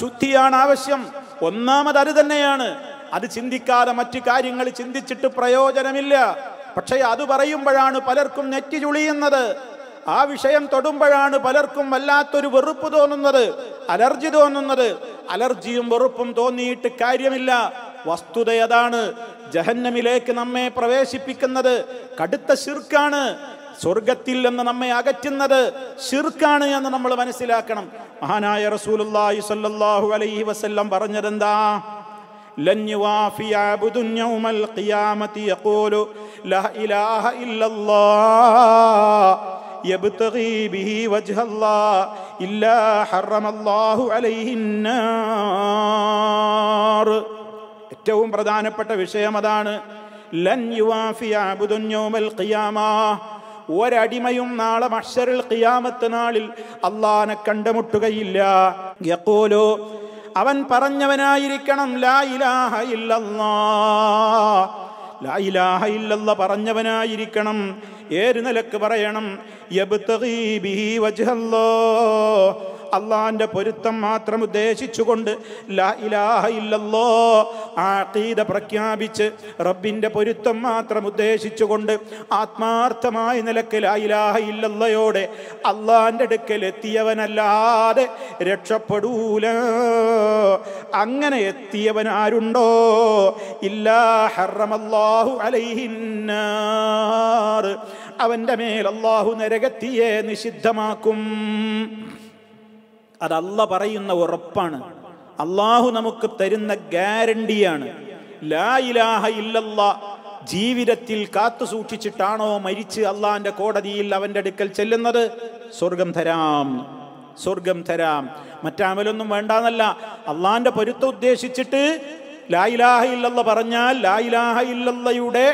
ശുദ്ധിയാണ് ആവശ്യം ഒന്നാമത് അത് തന്നെയാണ് അത് ചിന്തിക്കാതെ മറ്റു കാര്യങ്ങൾ ചിന്തിച്ചിട്ട് പ്രയോജനമില്ല പക്ഷേ അത് പറയുമ്പോഴാണ് പലർക്കും നെറ്റി ചുളിയുന്നത് ആ വിഷയം തൊടുമ്പോഴാണ് പലർക്കും വല്ലാത്തൊരു വെറുപ്പ് തോന്നുന്നത് അലർജി തോന്നുന്നത് അലർജിയും വെറുപ്പും തോന്നിയിട്ട് കാര്യമില്ല വസ്തുത അതാണ് ജഹന്നമിലേക്ക് നമ്മെ പ്രവേശിപ്പിക്കുന്നത് കടുത്ത ശിർക്കാണ് സ്വർഗത്തിൽ എന്ന് നമ്മെ അകറ്റുന്നത് ശിർക്കാണ് എന്ന് നമ്മൾ മനസ്സിലാക്കണം മഹാനായ റസൂലുള്ളാഹി സ്വല്ലല്ലാഹു അലൈഹി വസല്ലം പറഞ്ഞതെന്താ ലൻ യുവാഫി യൗമൽ ഖിയാമത്തി യഖൂലു ലാ ഇലാഹ ഇല്ലല്ലാഹ് يبتغي به وجه الله إلا حرم الله عليه النار ഏറ്റവും പ്രധാനപ്പെട്ട വിഷയം അതാണ് ലൻ യുവാഫിയാബുദുഞ്ഞോമൽ ഖിയാമാ ഒരടിമയും നാളെ മഷറിൽ ഖിയാമത്ത് നാളിൽ അള്ളാനെ കണ്ടുമുട്ടുകയില്ല യക്കോലോ അവൻ പറഞ്ഞവനായിരിക്കണം ലാ ഇലാഹ ഇല്ലല്ലാ ലായിലാഹയില്ലെന്ന പറഞ്ഞവനായിരിക്കണം ഏരു നിലക്ക് പറയണം അള്ളാഹാന്റെ പൊരുത്തം മാത്രം ഉദ്ദേശിച്ചുകൊണ്ട് ലാ ഇലാഹ ആഖീദ പ്രഖ്യാപിച്ച് റബ്ബിന്റെ പൊരുത്തം മാത്രം ഉദ്ദേശിച്ചുകൊണ്ട് ആത്മാർത്ഥമായ നിലക്ക് ലാ ഇലാഹ ഇല്ലല്ലയോടെ അള്ളാന്റെ അടുക്കൽ എത്തിയവനല്ലാതെ രക്ഷപ്പെടൂല അങ്ങനെ എത്തിയവൻ ആരുണ്ടോ ഇല്ലാ ഹറമല്ലാഹു അലൈഹിന്നാർ മേൽ അള്ളാഹു നരകത്തിയെ നിഷിദ്ധമാക്കും അത് അല്ല പറയുന്ന ഉറപ്പാണ് അള്ളാഹു നമുക്ക് തരുന്ന ഗ്യാരണ്ടിയാണ് ലാ ഇലാഹ ജീവിതത്തിൽ കാത്തു സൂക്ഷിച്ചിട്ടാണോ മരിച്ച് അള്ളാന്റെ കോടതിയിൽ അവന്റെ അടുക്കൽ ചെല്ലുന്നത് സ്വർഗം തരാം സ്വർഗം തരാം മറ്റാമലൊന്നും വേണ്ടാന്നല്ല അള്ളാന്റെ പൊരുത്തം ഉദ്ദേശിച്ചിട്ട് ലായിലാഹ ഇല്ലല്ല പറഞ്ഞാൽ ലായിലാഹ ഇല്ലല്ലയുടെ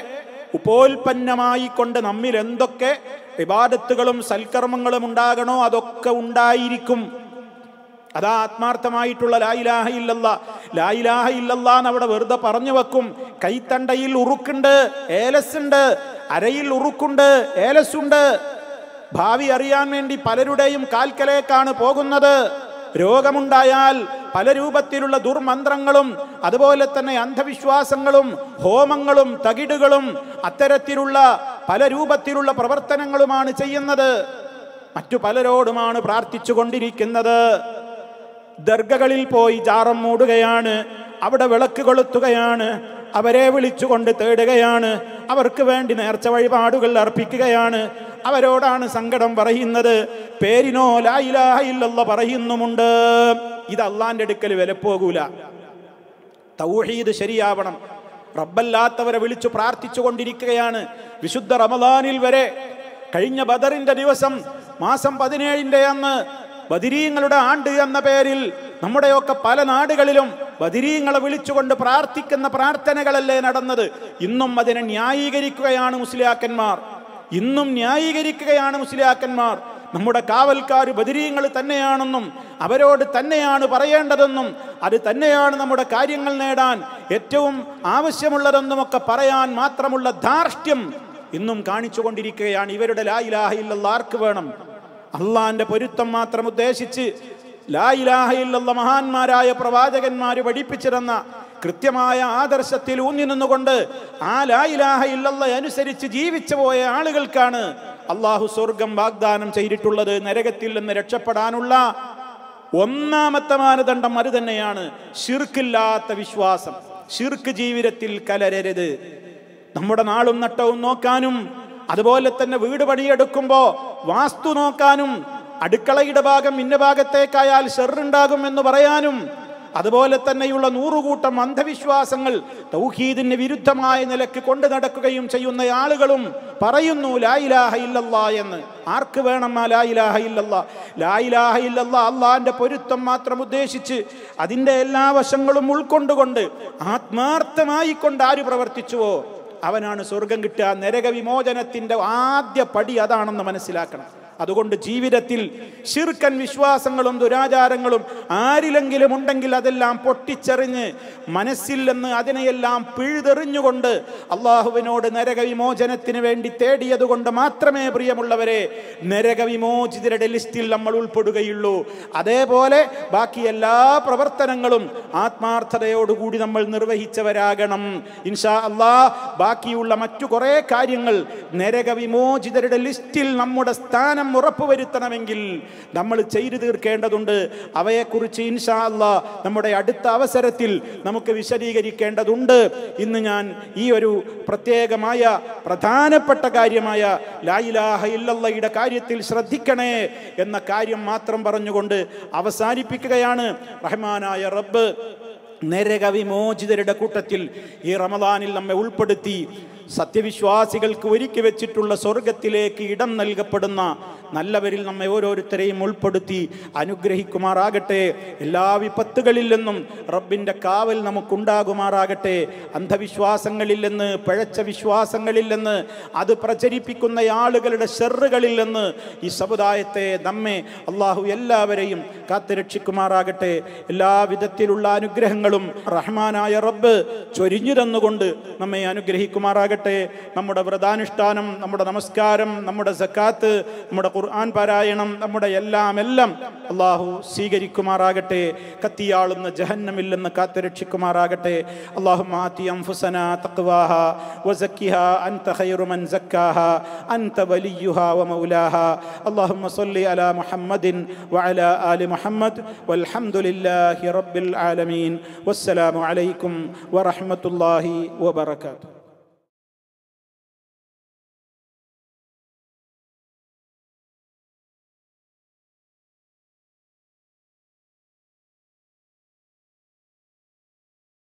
കൊണ്ട് നമ്മിൽ എന്തൊക്കെ വിവാദത്തുകളും സൽക്കർമ്മങ്ങളും ഉണ്ടാകണോ അതൊക്കെ ഉണ്ടായിരിക്കും അതാ ആത്മാർത്ഥമായിട്ടുള്ള ലായിലാഹ ഇല്ലല്ല ലായിലാഹ ഇല്ലല്ലാന്ന് അവിടെ വെറുതെ പറഞ്ഞു വെക്കും കൈത്തണ്ടയിൽ ഉറുക്കുണ്ട് ഏലസുണ്ട് അരയിൽ ഉറുക്കുണ്ട് ഏലസുണ്ട് ഭാവി അറിയാൻ വേണ്ടി പലരുടെയും കാൽക്കലേക്കാണ് പോകുന്നത് രോഗമുണ്ടായാൽ പല രൂപത്തിലുള്ള ദുർമന്ത്രങ്ങളും അതുപോലെ തന്നെ അന്ധവിശ്വാസങ്ങളും ഹോമങ്ങളും തകിടുകളും അത്തരത്തിലുള്ള പല രൂപത്തിലുള്ള പ്രവർത്തനങ്ങളുമാണ് ചെയ്യുന്നത് മറ്റു പലരോടുമാണ് പ്രാർത്ഥിച്ചു കൊണ്ടിരിക്കുന്നത് ദർഗകളിൽ പോയി ജാറം മൂടുകയാണ് അവിടെ വിളക്ക് കൊളുത്തുകയാണ് അവരെ വിളിച്ചുകൊണ്ട് തേടുകയാണ് അവർക്ക് വേണ്ടി നേർച്ച വഴിപാടുകൾ അർപ്പിക്കുകയാണ് അവരോടാണ് സങ്കടം പറയുന്നത് പേരിനോ ലായിലായില്ലല്ല പറയുന്നുമുണ്ട് ഇത് അള്ളാന്റെ അടുക്കൽ വിലപ്പോകൂല തൗഹീദ് ശരിയാവണം റബ്ബല്ലാത്തവരെ വിളിച്ചു പ്രാർത്ഥിച്ചു കൊണ്ടിരിക്കുകയാണ് വിശുദ്ധ റമദാനിൽ വരെ കഴിഞ്ഞ ബദറിന്റെ ദിവസം മാസം പതിനേഴിന്റെ അന്ന് ബദിരീങ്ങളുടെ ആണ്ട് എന്ന പേരിൽ നമ്മുടെയൊക്കെ പല നാടുകളിലും ബദിരീങ്ങളെ വിളിച്ചുകൊണ്ട് പ്രാർത്ഥിക്കുന്ന പ്രാർത്ഥനകളല്ലേ നടന്നത് ഇന്നും അതിനെ ന്യായീകരിക്കുകയാണ് മുസ്ലിയാക്കന്മാർ ഇന്നും ന്യായീകരിക്കുകയാണ് മുസ്ലിയാക്കന്മാർ നമ്മുടെ കാവൽക്കാർ ബദിരീങ്ങൾ തന്നെയാണെന്നും അവരോട് തന്നെയാണ് പറയേണ്ടതെന്നും അത് തന്നെയാണ് നമ്മുടെ കാര്യങ്ങൾ നേടാൻ ഏറ്റവും ആവശ്യമുള്ളതെന്നുമൊക്കെ പറയാൻ മാത്രമുള്ള ധാർഷ്ട്യം ഇന്നും കാണിച്ചുകൊണ്ടിരിക്കുകയാണ് ഇവരുടെ ലായിലാഹയില്ല ആർക്ക് വേണം അള്ളാന്റെ പൊരുത്തം മാത്രം ഉദ്ദേശിച്ച് ലായിലാഹയില്ലുള്ള മഹാന്മാരായ പ്രവാചകന്മാര് പഠിപ്പിച്ചിരുന്ന കൃത്യമായ ആദർശത്തിൽ ഊന്നി നിന്നുകൊണ്ട് ആ ലായിലാഹയില്ലുള്ള അനുസരിച്ച് ജീവിച്ചു പോയ ആളുകൾക്കാണ് അള്ളാഹു സ്വർഗം വാഗ്ദാനം ചെയ്തിട്ടുള്ളത് നരകത്തിൽ നിന്ന് രക്ഷപ്പെടാനുള്ള ഒന്നാമത്തെ മാനദണ്ഡം അത് തന്നെയാണ് ശിർക്കില്ലാത്ത വിശ്വാസം ശിർക്ക് ജീവിതത്തിൽ കലരരുത് നമ്മുടെ നാളും നട്ടവും നോക്കാനും അതുപോലെ തന്നെ വീട് പണിയെടുക്കുമ്പോൾ വാസ്തു നോക്കാനും അടുക്കളയുടെ ഭാഗം ഇന്ന ഭാഗത്തേക്കായാൽ ഷെറുണ്ടാകും എന്ന് പറയാനും അതുപോലെ തന്നെയുള്ള നൂറുകൂട്ടം അന്ധവിശ്വാസങ്ങൾ തൗഹീദിന് വിരുദ്ധമായ നിലയ്ക്ക് കൊണ്ടു നടക്കുകയും ചെയ്യുന്ന ആളുകളും പറയുന്നു ലായിലാഹ ഇല്ലല്ലാ എന്ന് ആർക്ക് വേണം ആ ലായിലാഹ ഇല്ലല്ലാ ലായിലാഹ ഇല്ലല്ലാ അള്ളാഹിന്റെ പൊരുത്തം മാത്രം ഉദ്ദേശിച്ച് അതിൻ്റെ എല്ലാ വശങ്ങളും ഉൾക്കൊണ്ടുകൊണ്ട് ആത്മാർത്ഥമായിക്കൊണ്ട് ആര് പ്രവർത്തിച്ചുവോ അവനാണ് സ്വർഗം കിട്ടുക നരകവിമോചനത്തിൻ്റെ ആദ്യ പടി അതാണെന്ന് മനസ്സിലാക്കണം അതുകൊണ്ട് ജീവിതത്തിൽ ശിർക്കൻ വിശ്വാസങ്ങളും ദുരാചാരങ്ങളും ആരിലെങ്കിലും ഉണ്ടെങ്കിൽ അതെല്ലാം പൊട്ടിച്ചെറിഞ്ഞ് മനസ്സിൽ നിന്ന് അതിനെയെല്ലാം പിഴുതെറിഞ്ഞുകൊണ്ട് അള്ളാഹുവിനോട് നരകവിമോചനത്തിന് വേണ്ടി തേടിയതുകൊണ്ട് മാത്രമേ പ്രിയമുള്ളവരെ നരകവിമോചിതരുടെ ലിസ്റ്റിൽ നമ്മൾ ഉൾപ്പെടുകയുള്ളൂ അതേപോലെ ബാക്കി എല്ലാ പ്രവർത്തനങ്ങളും ആത്മാർത്ഥതയോടുകൂടി നമ്മൾ നിർവഹിച്ചവരാകണം ഇൻഷാ അള്ളാ ബാക്കിയുള്ള മറ്റു കുറേ കാര്യങ്ങൾ നരകവിമോചിതരുടെ ലിസ്റ്റിൽ നമ്മുടെ സ്ഥാനം എല്ലാം വരുത്തണമെങ്കിൽ നമ്മൾ ചെയ്തു തീർക്കേണ്ടതുണ്ട് അവയെക്കുറിച്ച് ഇൻഷാ നമ്മുടെ അടുത്ത അവസരത്തിൽ നമുക്ക് വിശദീകരിക്കേണ്ടതുണ്ട് ഇന്ന് ഞാൻ ഈ ഒരു പ്രത്യേകമായ പ്രധാനപ്പെട്ട കാര്യമായ ലായിലാഹ ഇല്ലയുടെ കാര്യത്തിൽ ശ്രദ്ധിക്കണേ എന്ന കാര്യം മാത്രം പറഞ്ഞുകൊണ്ട് അവസാനിപ്പിക്കുകയാണ് റഹ്മാനായ റബ്ബ് നരകവിമോചിതരുടെ കൂട്ടത്തിൽ ഈ റമദാനിൽ നമ്മെ ഉൾപ്പെടുത്തി സത്യവിശ്വാസികൾക്ക് ഒരുക്കി വെച്ചിട്ടുള്ള സ്വർഗത്തിലേക്ക് ഇടം നൽകപ്പെടുന്ന നല്ലവരിൽ നമ്മെ ഓരോരുത്തരെയും ഉൾപ്പെടുത്തി അനുഗ്രഹിക്കുമാറാകട്ടെ എല്ലാ വിപത്തുകളിൽ നിന്നും റബ്ബിൻ്റെ കാവൽ നമുക്കുണ്ടാകുമാറാകട്ടെ അന്ധവിശ്വാസങ്ങളിൽ നിന്ന് പിഴച്ച വിശ്വാസങ്ങളിൽ നിന്ന് അത് പ്രചരിപ്പിക്കുന്ന ആളുകളുടെ ഷെറുകളിൽ നിന്ന് ഈ സമുദായത്തെ നമ്മെ അള്ളാഹു എല്ലാവരെയും കാത്തുരക്ഷിക്കുമാറാകട്ടെ എല്ലാവിധത്തിലുള്ള അനുഗ്രഹങ്ങളും റഹ്മാനായ റബ്ബ് ചൊരിഞ്ഞു തന്നുകൊണ്ട് നമ്മെ അനുഗ്രഹിക്കുമാറാകട്ടെ ആകട്ടെ നമ്മുടെ വ്രതാനുഷ്ഠാനം നമ്മുടെ നമസ്കാരം നമ്മുടെ സക്കാത്ത് നമ്മുടെ ഖുർആൻ പാരായണം നമ്മുടെ എല്ലാം എല്ലാം അള്ളാഹു സ്വീകരിക്കുമാറാകട്ടെ കത്തിയാളുന്ന ജഹന്നമിൽ കാത്തുരക്ഷിക്കുമാറാകട്ടെ അള്ളാഹു മാത്തി അംഫുസന തക്വാഹ അൻത ഖൈറു മൻ അൻത വ محمد والحمد لله رب العالمين والسلام عليكم ورحمة الله وبركاته